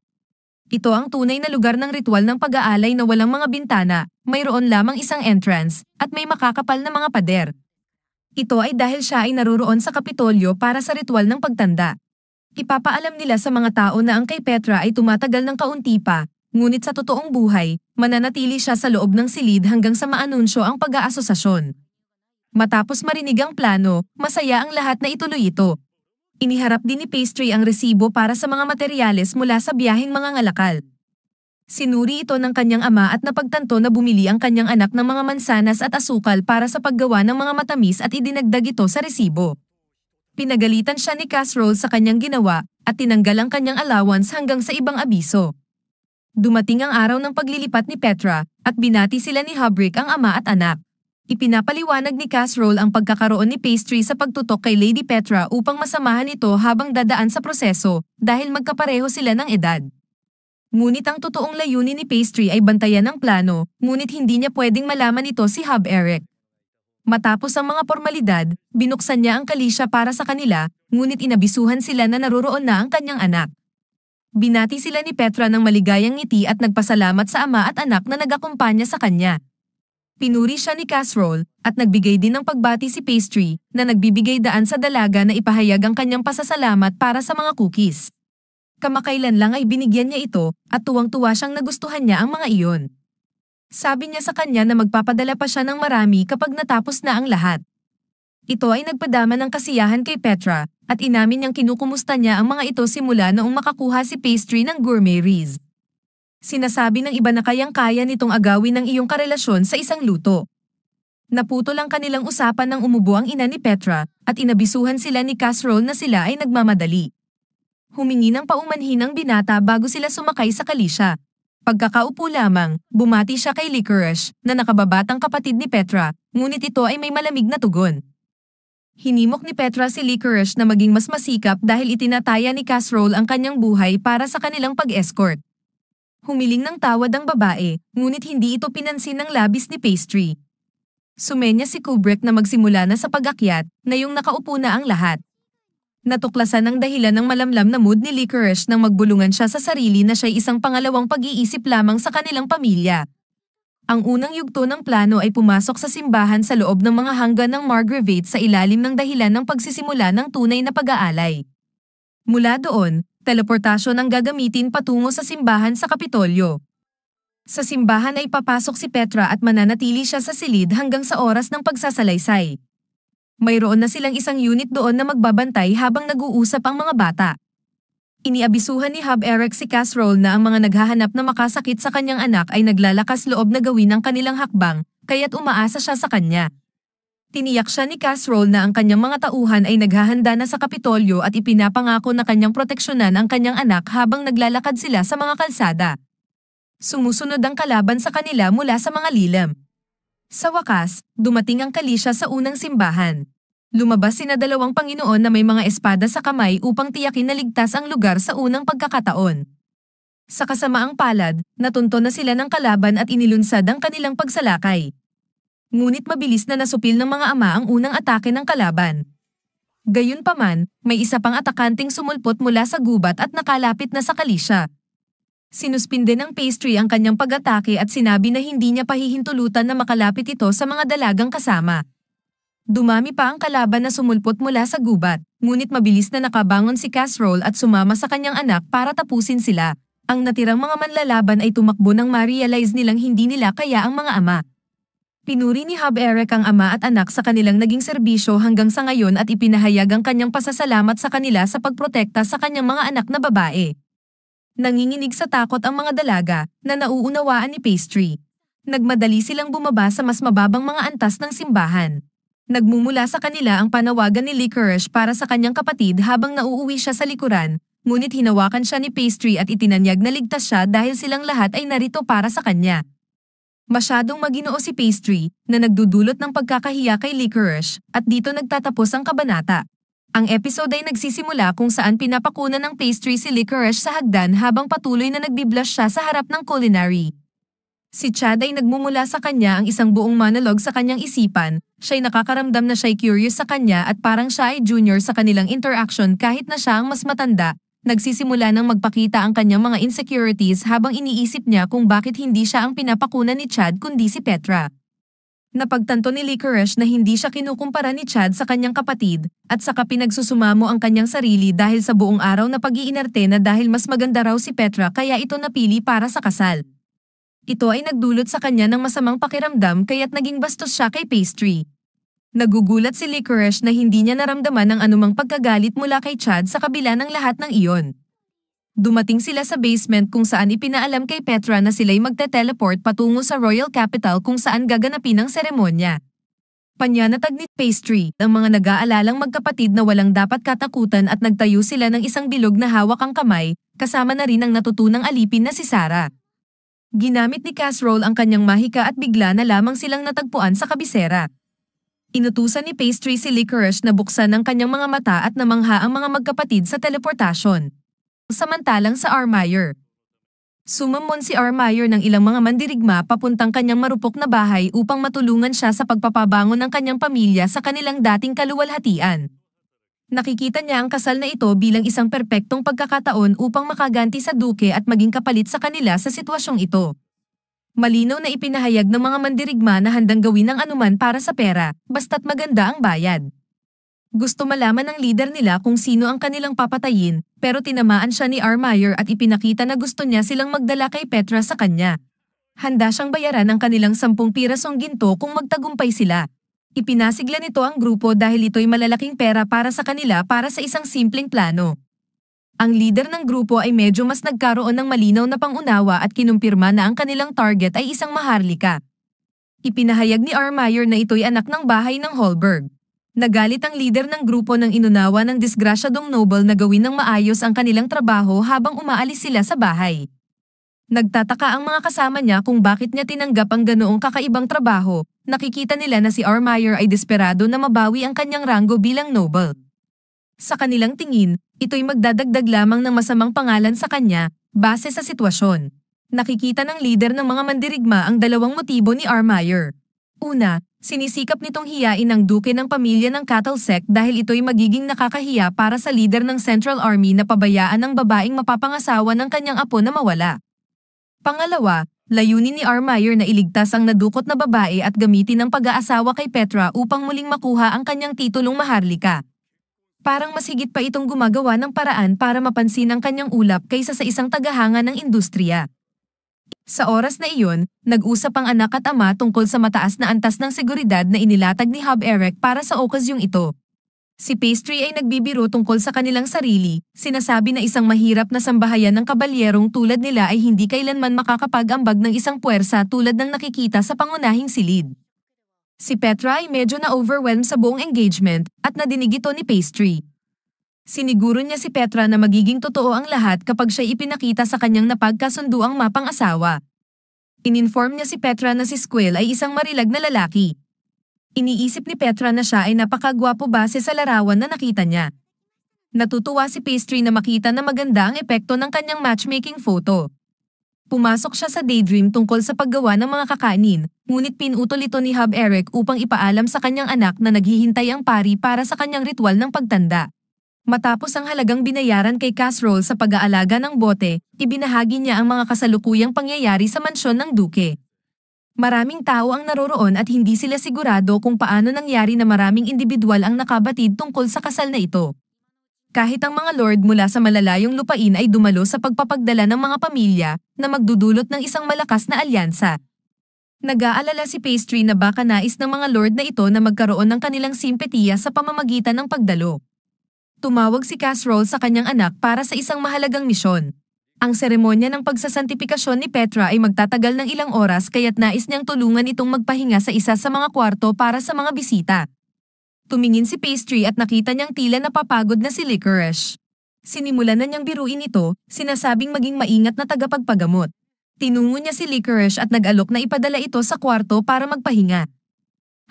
S1: ito ang tunay na lugar ng ritual ng pag-aalay na walang mga bintana, mayroon lamang isang entrance, at may makakapal na mga pader. Ito ay dahil siya ay naruroon sa Kapitolyo para sa ritual ng pagtanda. Ipapaalam nila sa mga tao na ang kay Petra ay tumatagal ng kaunti pa, ngunit sa totoong buhay, mananatili siya sa loob ng silid hanggang sa maanunsyo ang pag-aasosasyon. Matapos marinig ang plano, masaya ang lahat na ituloy ito, Iniharap din ni Pastry ang resibo para sa mga materyales mula sa biyaheng mga ngalakal. Sinuri ito ng kanyang ama at napagtanto na bumili ang kanyang anak ng mga mansanas at asukal para sa paggawa ng mga matamis at idinagdag ito sa resibo. Pinagalitan siya ni Casserole sa kanyang ginawa at tinanggal ang kanyang allowance hanggang sa ibang abiso. Dumating ang araw ng paglilipat ni Petra at binati sila ni Habrick ang ama at anak. Ipinapaliwanag ni Casserole ang pagkakaroon ni Pastry sa pagtutok kay Lady Petra upang masamahan ito habang dadaan sa proseso dahil magkapareho sila ng edad. Ngunit ang totoong layunin ni Pastry ay bantayan ang plano, ngunit hindi niya pwedeng malaman ito si Hub Eric. Matapos ang mga formalidad, binuksan niya ang kalisya para sa kanila, ngunit inabisuhan sila na naroroon na ang kanyang anak. Binati sila ni Petra ng maligayang ngiti at nagpasalamat sa ama at anak na nagakumpanya sa kanya pinuri siya ni Casserole, at nagbigay din ng pagbati si Pastry, na nagbibigay daan sa dalaga na ipahayag ang kanyang pasasalamat para sa mga cookies. Kamakailan lang ay binigyan niya ito, at tuwang-tuwa siyang nagustuhan niya ang mga iyon. Sabi niya sa kanya na magpapadala pa siya ng marami kapag natapos na ang lahat. Ito ay nagpadama ng kasiyahan kay Petra, at inamin niyang kinukumusta niya ang mga ito simula noong makakuha si Pastry ng Gourmet Reese. Sinasabi ng iba na kayang-kaya nitong agawin ng iyong karelasyon sa isang luto. Naputo lang kanilang usapan ng umubo ang ina ni Petra at inabisuhan sila ni Casserole na sila ay nagmamadali. Humingi ng paumanhin ang binata bago sila sumakay sa kalisya. Pagkakaupo lamang, bumati siya kay Licorice na nakababatang kapatid ni Petra, ngunit ito ay may malamig na tugon. Hinimok ni Petra si Licorice na maging mas masikap dahil itinataya ni Casserole ang kanyang buhay para sa kanilang pag-escort. Humiling ng tawad ang babae, ngunit hindi ito pinansin ng labis ni pastry. Sumenya si Kubrick na magsimula na sa pag-akyat, na yung nakaupo na ang lahat. Natuklasan ang dahilan ng malamlam na mood ni Licorice nang magbulungan siya sa sarili na siya'y isang pangalawang pag-iisip lamang sa kanilang pamilya. Ang unang yugto ng plano ay pumasok sa simbahan sa loob ng mga hanggan ng Margravate sa ilalim ng dahilan ng pagsisimula ng tunay na pag-aalay. Mula doon, teleportasyon ang gagamitin patungo sa simbahan sa Kapitolyo. Sa simbahan ay papasok si Petra at mananatili siya sa silid hanggang sa oras ng pagsasalaysay. Mayroon na silang isang unit doon na magbabantay habang nag-uusap ang mga bata. Iniabisuhan ni Hub Eric si Casserole na ang mga naghahanap na makasakit sa kanyang anak ay naglalakas loob na gawin ang kanilang hakbang, kaya't umaasa siya sa kanya. Tiniyak siya ni Casrol na ang kanyang mga tauhan ay naghahanda na sa Kapitolyo at ipinapangako na kanyang proteksyonan ang kanyang anak habang naglalakad sila sa mga kalsada. Sumusunod ang kalaban sa kanila mula sa mga lilam. Sa wakas, dumating ang kalisya sa unang simbahan. Lumabas sina dalawang Panginoon na may mga espada sa kamay upang tiyakin na ligtas ang lugar sa unang pagkakataon. Sa kasamaang palad, natunto na sila ng kalaban at inilunsad ang kanilang pagsalakay ngunit mabilis na nasupil ng mga ama ang unang atake ng kalaban. Gayunpaman, may isa pang atakanting sumulpot mula sa gubat at nakalapit na sa kalisya. Sinuspinde ng pastry ang kanyang pag-atake at sinabi na hindi niya pahihintulutan na makalapit ito sa mga dalagang kasama. Dumami pa ang kalaban na sumulpot mula sa gubat, ngunit mabilis na nakabangon si Casserole at sumama sa kanyang anak para tapusin sila. Ang natirang mga manlalaban ay tumakbo nang ma-realize nilang hindi nila kaya ang mga ama. Pinuri ni Hub Eric ang ama at anak sa kanilang naging serbisyo hanggang sa ngayon at ipinahayag ang kanyang pasasalamat sa kanila sa pagprotekta sa kanyang mga anak na babae. Nanginginig sa takot ang mga dalaga na nauunawaan ni Pastry. Nagmadali silang bumaba sa mas mababang mga antas ng simbahan. Nagmumula sa kanila ang panawagan ni Licorice para sa kanyang kapatid habang nauuwi siya sa likuran, ngunit hinawakan siya ni Pastry at itinanyag na ligtas siya dahil silang lahat ay narito para sa kanya. Masyadong maginoo si pastry na nagdudulot ng pagkakahiya kay licorice at dito nagtatapos ang kabanata. Ang episode ay nagsisimula kung saan pinapakuna ng pastry si licorice sa hagdan habang patuloy na nagbiblush siya sa harap ng culinary. Si Chad ay nagmumula sa kanya ang isang buong monologue sa kanyang isipan, siya'y nakakaramdam na siya'y curious sa kanya at parang siya ay junior sa kanilang interaction kahit na siya ang mas matanda, nagsisimula nang magpakita ang kanyang mga insecurities habang iniisip niya kung bakit hindi siya ang pinapakuna ni Chad kundi si Petra. Napagtanto ni Licorice na hindi siya kinukumpara ni Chad sa kanyang kapatid at saka pinagsusumamo ang kanyang sarili dahil sa buong araw na pag-iinarte na dahil mas maganda raw si Petra kaya ito napili para sa kasal. Ito ay nagdulot sa kanya ng masamang pakiramdam kaya't naging bastos siya kay Pastry. Nagugulat si Licorice na hindi niya naramdaman ang anumang pagkagalit mula kay Chad sa kabila ng lahat ng iyon. Dumating sila sa basement kung saan ipinaalam kay Petra na sila'y magte-teleport patungo sa Royal Capital kung saan gaganapin ang seremonya. Panyanatag ni Pastry ang mga nag-aalalang magkapatid na walang dapat katakutan at nagtayo sila ng isang bilog na hawak ang kamay, kasama na rin ang natutunang alipin na si Sarah. Ginamit ni Casserole ang kanyang mahika at bigla na lamang silang natagpuan sa kabisera. Inutusan ni Pastry si Licorice na buksan ang kanyang mga mata at namangha ang mga magkapatid sa teleportasyon. Samantalang sa Armire. Sumamon si Armire ng ilang mga mandirigma papuntang kanyang marupok na bahay upang matulungan siya sa pagpapabangon ng kanyang pamilya sa kanilang dating kaluwalhatian. Nakikita niya ang kasal na ito bilang isang perpektong pagkakataon upang makaganti sa duke at maging kapalit sa kanila sa sitwasyong ito. Malinaw na ipinahayag ng mga mandirigma na handang gawin ang anuman para sa pera, basta't maganda ang bayad. Gusto malaman ng leader nila kung sino ang kanilang papatayin, pero tinamaan siya ni R. Meyer at ipinakita na gusto niya silang magdala kay Petra sa kanya. Handa siyang bayaran ang kanilang sampung pirasong ginto kung magtagumpay sila. Ipinasigla nito ang grupo dahil ito'y malalaking pera para sa kanila para sa isang simpleng plano ang leader ng grupo ay medyo mas nagkaroon ng malinaw na pangunawa at kinumpirma na ang kanilang target ay isang maharlika. Ipinahayag ni R. na ito'y anak ng bahay ng Holberg. Nagalit ang leader ng grupo nang inunawa ng disgrasyadong noble na gawin ng maayos ang kanilang trabaho habang umaalis sila sa bahay. Nagtataka ang mga kasama niya kung bakit niya tinanggap ang ganoong kakaibang trabaho, nakikita nila na si R. ay desperado na mabawi ang kanyang ranggo bilang noble. Sa kanilang tingin, ito'y magdadagdag lamang ng masamang pangalan sa kanya base sa sitwasyon. Nakikita ng lider ng mga mandirigma ang dalawang motibo ni R. Meyer. Una, sinisikap nitong hiyain ang duke ng pamilya ng Catalsec dahil ito'y magiging nakakahiya para sa lider ng Central Army na pabayaan ang babaeng mapapangasawa ng kanyang apo na mawala. Pangalawa, layunin ni R. Meyer na iligtas ang nadukot na babae at gamitin ang pag-aasawa kay Petra upang muling makuha ang kanyang titulong maharlika. Parang mas higit pa itong gumagawa ng paraan para mapansin ang kanyang ulap kaysa sa isang tagahanga ng industriya. Sa oras na iyon, nag-usap ang anak at ama tungkol sa mataas na antas ng seguridad na inilatag ni Hub Eric para sa okasyong ito. Si Pastry ay nagbibiro tungkol sa kanilang sarili, sinasabi na isang mahirap na sambahayan ng kabalyerong tulad nila ay hindi kailanman makakapag-ambag ng isang puwersa tulad ng nakikita sa pangunahing silid. Si Petra ay medyo na-overwhelm sa buong engagement at nadinig ito ni Pastry. Siniguro niya si Petra na magiging totoo ang lahat kapag siya ipinakita sa kanyang napagkasundo ang mapang-asawa. Ininform niya si Petra na si Squill ay isang marilag na lalaki. Iniisip ni Petra na siya ay napakagwapo base sa larawan na nakita niya. Natutuwa si Pastry na makita na maganda ang epekto ng kanyang matchmaking photo pumasok siya sa daydream tungkol sa paggawa ng mga kakanin, ngunit pinutol ito ni Hub Eric upang ipaalam sa kanyang anak na naghihintay ang pari para sa kanyang ritual ng pagtanda. Matapos ang halagang binayaran kay Casserole sa pag-aalaga ng bote, ibinahagi niya ang mga kasalukuyang pangyayari sa mansyon ng duke. Maraming tao ang naroroon at hindi sila sigurado kung paano nangyari na maraming individual ang nakabatid tungkol sa kasal na ito kahit ang mga lord mula sa malalayong lupain ay dumalo sa pagpapagdala ng mga pamilya na magdudulot ng isang malakas na alyansa. Nag-aalala si Pastry na baka nais ng mga lord na ito na magkaroon ng kanilang simpatiya sa pamamagitan ng pagdalo. Tumawag si Casserole sa kanyang anak para sa isang mahalagang misyon. Ang seremonya ng pagsasantipikasyon ni Petra ay magtatagal ng ilang oras kaya't nais niyang tulungan itong magpahinga sa isa sa mga kwarto para sa mga bisita. Tumingin si pastry at nakita niyang tila napapagod na si Licorice. Sinimulan na niyang biruin ito, sinasabing maging maingat na tagapagpagamot. Tinungo niya si Licorice at nag-alok na ipadala ito sa kwarto para magpahinga.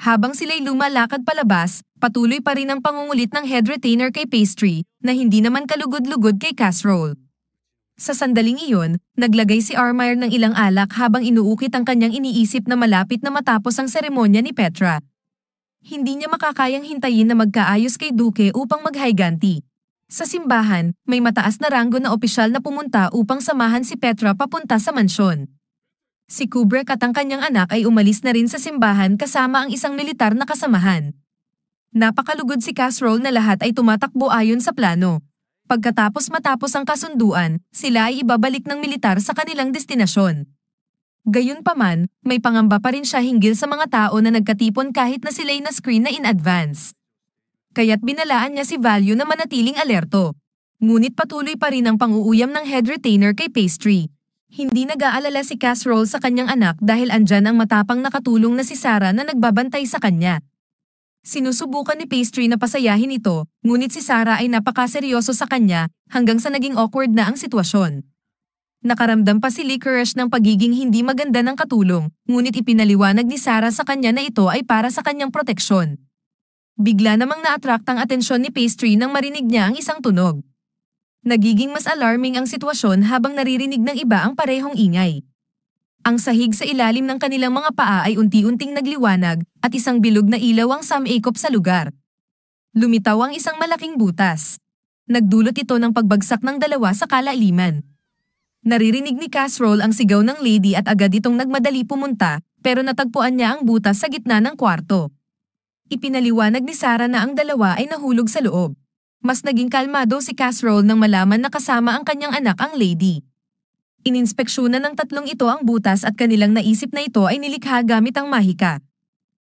S1: Habang sila'y lumalakad palabas, patuloy pa rin ang pangungulit ng head retainer kay pastry na hindi naman kalugod-lugod kay casserole. Sa sandaling iyon, naglagay si Armire ng ilang alak habang inuukit ang kanyang iniisip na malapit na matapos ang seremonya ni Petra. Hindi niya makakayang hintayin na magkaayos kay Duke upang maghayganti. Sa simbahan, may mataas na ranggo na opisyal na pumunta upang samahan si Petra papunta sa mansyon. Si Kubrick at ang kanyang anak ay umalis na rin sa simbahan kasama ang isang militar na kasamahan. Napakalugod si Casserole na lahat ay tumatakbo ayon sa plano. Pagkatapos matapos ang kasunduan, sila ay ibabalik ng militar sa kanilang destinasyon. Gayunpaman, may pangamba pa rin siya hinggil sa mga tao na nagkatipon kahit na sila'y na-screen na in advance. Kaya't binalaan niya si Value na manatiling alerto. Ngunit patuloy pa rin ang panguuyam ng head retainer kay Pastry. Hindi nag-aalala si Casserole sa kanyang anak dahil andyan ang matapang nakatulong na si Sarah na nagbabantay sa kanya. Sinusubukan ni Pastry na pasayahin ito, ngunit si Sarah ay napakaseryoso sa kanya hanggang sa naging awkward na ang sitwasyon. Nakaramdam pa si Licorice ng pagiging hindi maganda ng katulong, ngunit ipinaliwanag ni Sarah sa kanya na ito ay para sa kanyang proteksyon. Bigla namang na-attract ang atensyon ni Pastry nang marinig niya ang isang tunog. Nagiging mas alarming ang sitwasyon habang naririnig ng iba ang parehong ingay. Ang sahig sa ilalim ng kanilang mga paa ay unti-unting nagliwanag at isang bilog na ilaw ang samakop sa lugar. Lumitaw ang isang malaking butas. Nagdulot ito ng pagbagsak ng dalawa sa kalaliman, Naririnig ni Casserole ang sigaw ng lady at agad itong nagmadali pumunta, pero natagpuan niya ang butas sa gitna ng kwarto. Ipinaliwanag ni Sara na ang dalawa ay nahulog sa loob. Mas naging kalmado si Casserole nang malaman na kasama ang kanyang anak ang lady. Ininspeksyonan ng tatlong ito ang butas at kanilang naisip na ito ay nilikha gamit ang mahika.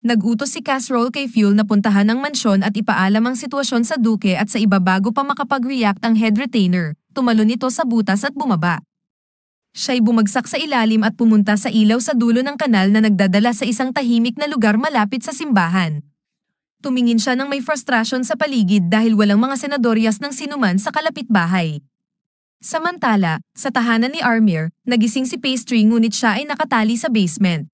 S1: Nagutos si Casserole kay Fuel na puntahan ang mansyon at ipaalam ang sitwasyon sa duke at sa iba bago pa makapag-react ang head retainer. Tumalon ito sa butas at bumaba. Siya'y bumagsak sa ilalim at pumunta sa ilaw sa dulo ng kanal na nagdadala sa isang tahimik na lugar malapit sa simbahan. Tumingin siya ng may frustrasyon sa paligid dahil walang mga senadoryas ng sinuman sa kalapitbahay. Samantala, sa tahanan ni Armir, nagising si Pastry ngunit siya ay nakatali sa basement.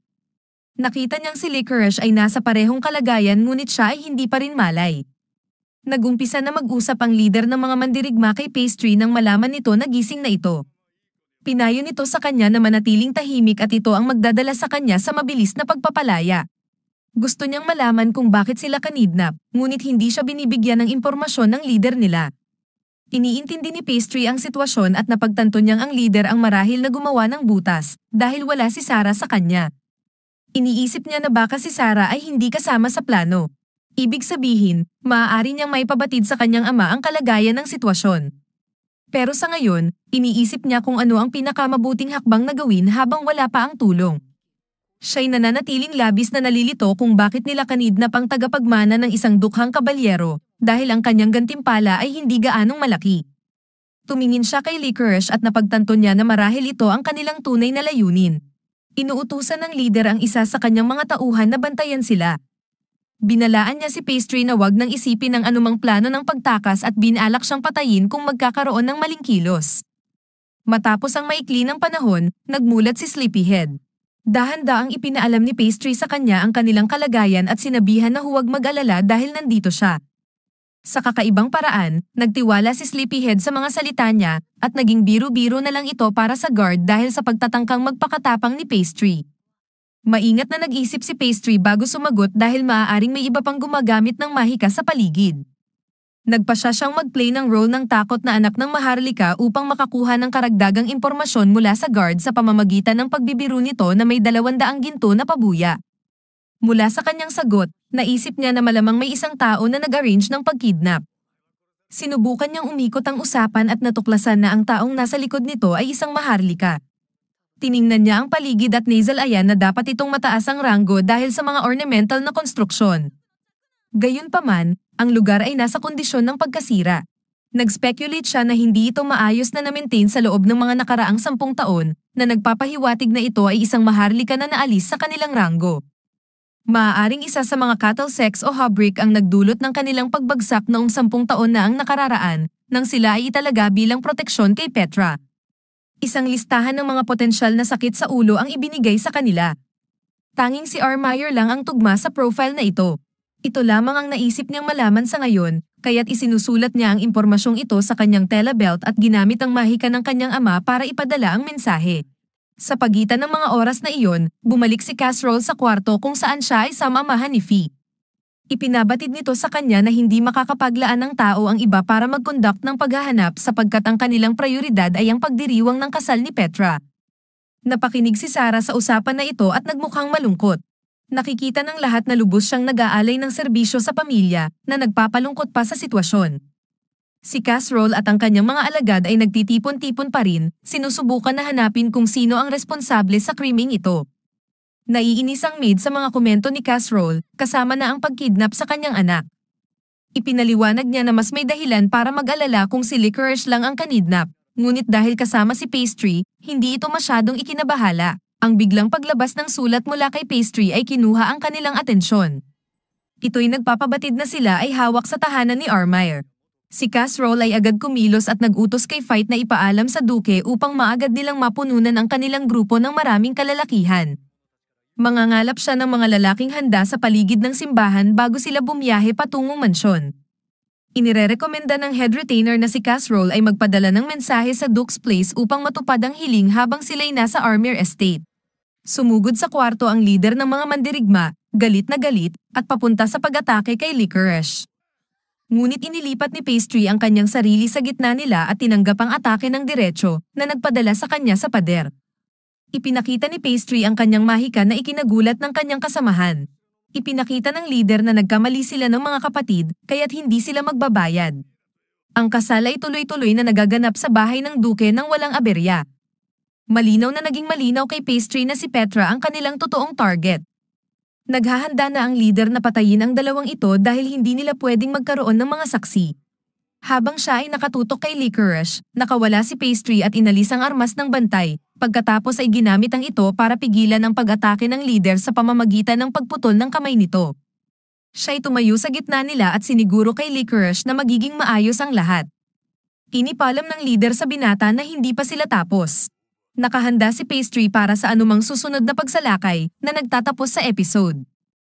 S1: Nakita niyang si Licorice ay nasa parehong kalagayan ngunit siya ay hindi pa rin malay. Nagumpisa na mag-usap ang leader ng mga mandirigma kay Pastry nang malaman nito na gising na ito. Pinayo nito sa kanya na manatiling tahimik at ito ang magdadala sa kanya sa mabilis na pagpapalaya. Gusto niyang malaman kung bakit sila kanidnap, ngunit hindi siya binibigyan ng impormasyon ng leader nila. Iniintindi ni Pastry ang sitwasyon at napagtanto niyang ang leader ang marahil na gumawa ng butas dahil wala si Sarah sa kanya. Iniisip niya na baka si Sarah ay hindi kasama sa plano. Ibig sabihin, maaari niyang may pabatid sa kanyang ama ang kalagayan ng sitwasyon. Pero sa ngayon, iniisip niya kung ano ang pinakamabuting hakbang na gawin habang wala pa ang tulong. Siya'y nananatiling labis na nalilito kung bakit nila kanid na pang tagapagmana ng isang dukhang kabalyero dahil ang kanyang gantimpala ay hindi gaanong malaki. Tumingin siya kay Licorice at napagtanto niya na marahil ito ang kanilang tunay na layunin. Inuutusan ng leader ang isa sa kanyang mga tauhan na bantayan sila. Binalaan niya si Pastry na wag nang isipin ang anumang plano ng pagtakas at binalak siyang patayin kung magkakaroon ng maling kilos. Matapos ang maikli ng panahon, nagmulat si Sleepyhead. Dahan-daang ipinaalam ni Pastry sa kanya ang kanilang kalagayan at sinabihan na huwag mag-alala dahil nandito siya. Sa kakaibang paraan, nagtiwala si Sleepyhead sa mga salita niya at naging biro-biro na lang ito para sa guard dahil sa pagtatangkang magpakatapang ni Pastry. Maingat na nag-isip si pastry bago sumagot dahil maaaring may iba pang gumagamit ng mahika sa paligid. Nagpa siya siyang mag-play ng role ng takot na anak ng maharlika upang makakuha ng karagdagang impormasyon mula sa guard sa pamamagitan ng pagbibiro nito na may dalawandaang ginto na pabuya. Mula sa kanyang sagot, naisip niya na malamang may isang tao na nag-arrange ng pagkidnap. Sinubukan niyang umikot ang usapan at natuklasan na ang taong nasa likod nito ay isang maharlika. Tiningnan niya ang paligid at nasal ayan na dapat itong mataas ang ranggo dahil sa mga ornamental na konstruksyon. Gayunpaman, ang lugar ay nasa kondisyon ng pagkasira. Nag-speculate siya na hindi ito maayos na na-maintain sa loob ng mga nakaraang sampung taon na nagpapahiwatig na ito ay isang maharlika na naalis sa kanilang ranggo. Maaaring isa sa mga cattle sex o hubbrick ang nagdulot ng kanilang pagbagsak noong sampung taon na ang nakararaan nang sila ay italaga bilang proteksyon kay Petra. Isang listahan ng mga potensyal na sakit sa ulo ang ibinigay sa kanila. Tanging si R. Meyer lang ang tugma sa profile na ito. Ito lamang ang naisip niyang malaman sa ngayon, kaya't isinusulat niya ang impormasyong ito sa kanyang telebelt at ginamit ang mahika ng kanyang ama para ipadala ang mensahe. Sa pagitan ng mga oras na iyon, bumalik si Casserole sa kwarto kung saan siya ay samamahan ni Fee. Ipinabatid nito sa kanya na hindi makakapaglaan ng tao ang iba para mag-conduct ng paghahanap sapagkat ang kanilang prioridad ay ang pagdiriwang ng kasal ni Petra. Napakinig si Sarah sa usapan na ito at nagmukhang malungkot. Nakikita ng lahat na lubos siyang nag-aalay ng serbisyo sa pamilya na nagpapalungkot pa sa sitwasyon. Si Casserole at ang kanyang mga alagad ay nagtitipon-tipon pa rin, sinusubukan na hanapin kung sino ang responsable sa kriming ito. Naiinis ang maid sa mga komento ni Casserole, kasama na ang pagkidnap sa kanyang anak. Ipinaliwanag niya na mas may dahilan para mag-alala kung si Licorice lang ang kanidnap, ngunit dahil kasama si Pastry, hindi ito masyadong ikinabahala. Ang biglang paglabas ng sulat mula kay Pastry ay kinuha ang kanilang atensyon. Ito'y nagpapabatid na sila ay hawak sa tahanan ni Armire. Si Casserole ay agad kumilos at nagutos kay Fight na ipaalam sa Duke upang maagad nilang mapununan ang kanilang grupo ng maraming kalalakihan. Mangangalap siya ng mga lalaking handa sa paligid ng simbahan bago sila bumiyahe patungong mansyon. Inirerekomenda ng head retainer na si Casserole ay magpadala ng mensahe sa Duke's Place upang matupad ang hiling habang sila'y nasa Armier Estate. Sumugod sa kwarto ang leader ng mga mandirigma, galit na galit, at papunta sa pag-atake kay Licorice. Ngunit inilipat ni Pastry ang kanyang sarili sa gitna nila at tinanggap ang atake ng diretso na nagpadala sa kanya sa pader. Ipinakita ni Pastry ang kanyang mahika na ikinagulat ng kanyang kasamahan. Ipinakita ng leader na nagkamali sila ng mga kapatid kaya't hindi sila magbabayad. Ang kasala ay tuloy-tuloy na nagaganap sa bahay ng duke ng walang aberya. Malinaw na naging malinaw kay Pastry na si Petra ang kanilang totoong target. Naghahanda na ang leader na patayin ang dalawang ito dahil hindi nila pwedeng magkaroon ng mga saksi. Habang siya ay nakatutok kay Licorice, nakawala si Pastry at inalis ang armas ng bantay. Pagkatapos ay ginamit ang ito para pigilan ang pag-atake ng leader sa pamamagitan ng pagputol ng kamay nito. Siya ay tumayo sa gitna nila at siniguro kay Licorice na magiging maayos ang lahat. Inipalam ng leader sa binata na hindi pa sila tapos. Nakahanda si Pastry para sa anumang susunod na pagsalakay na nagtatapos sa episode.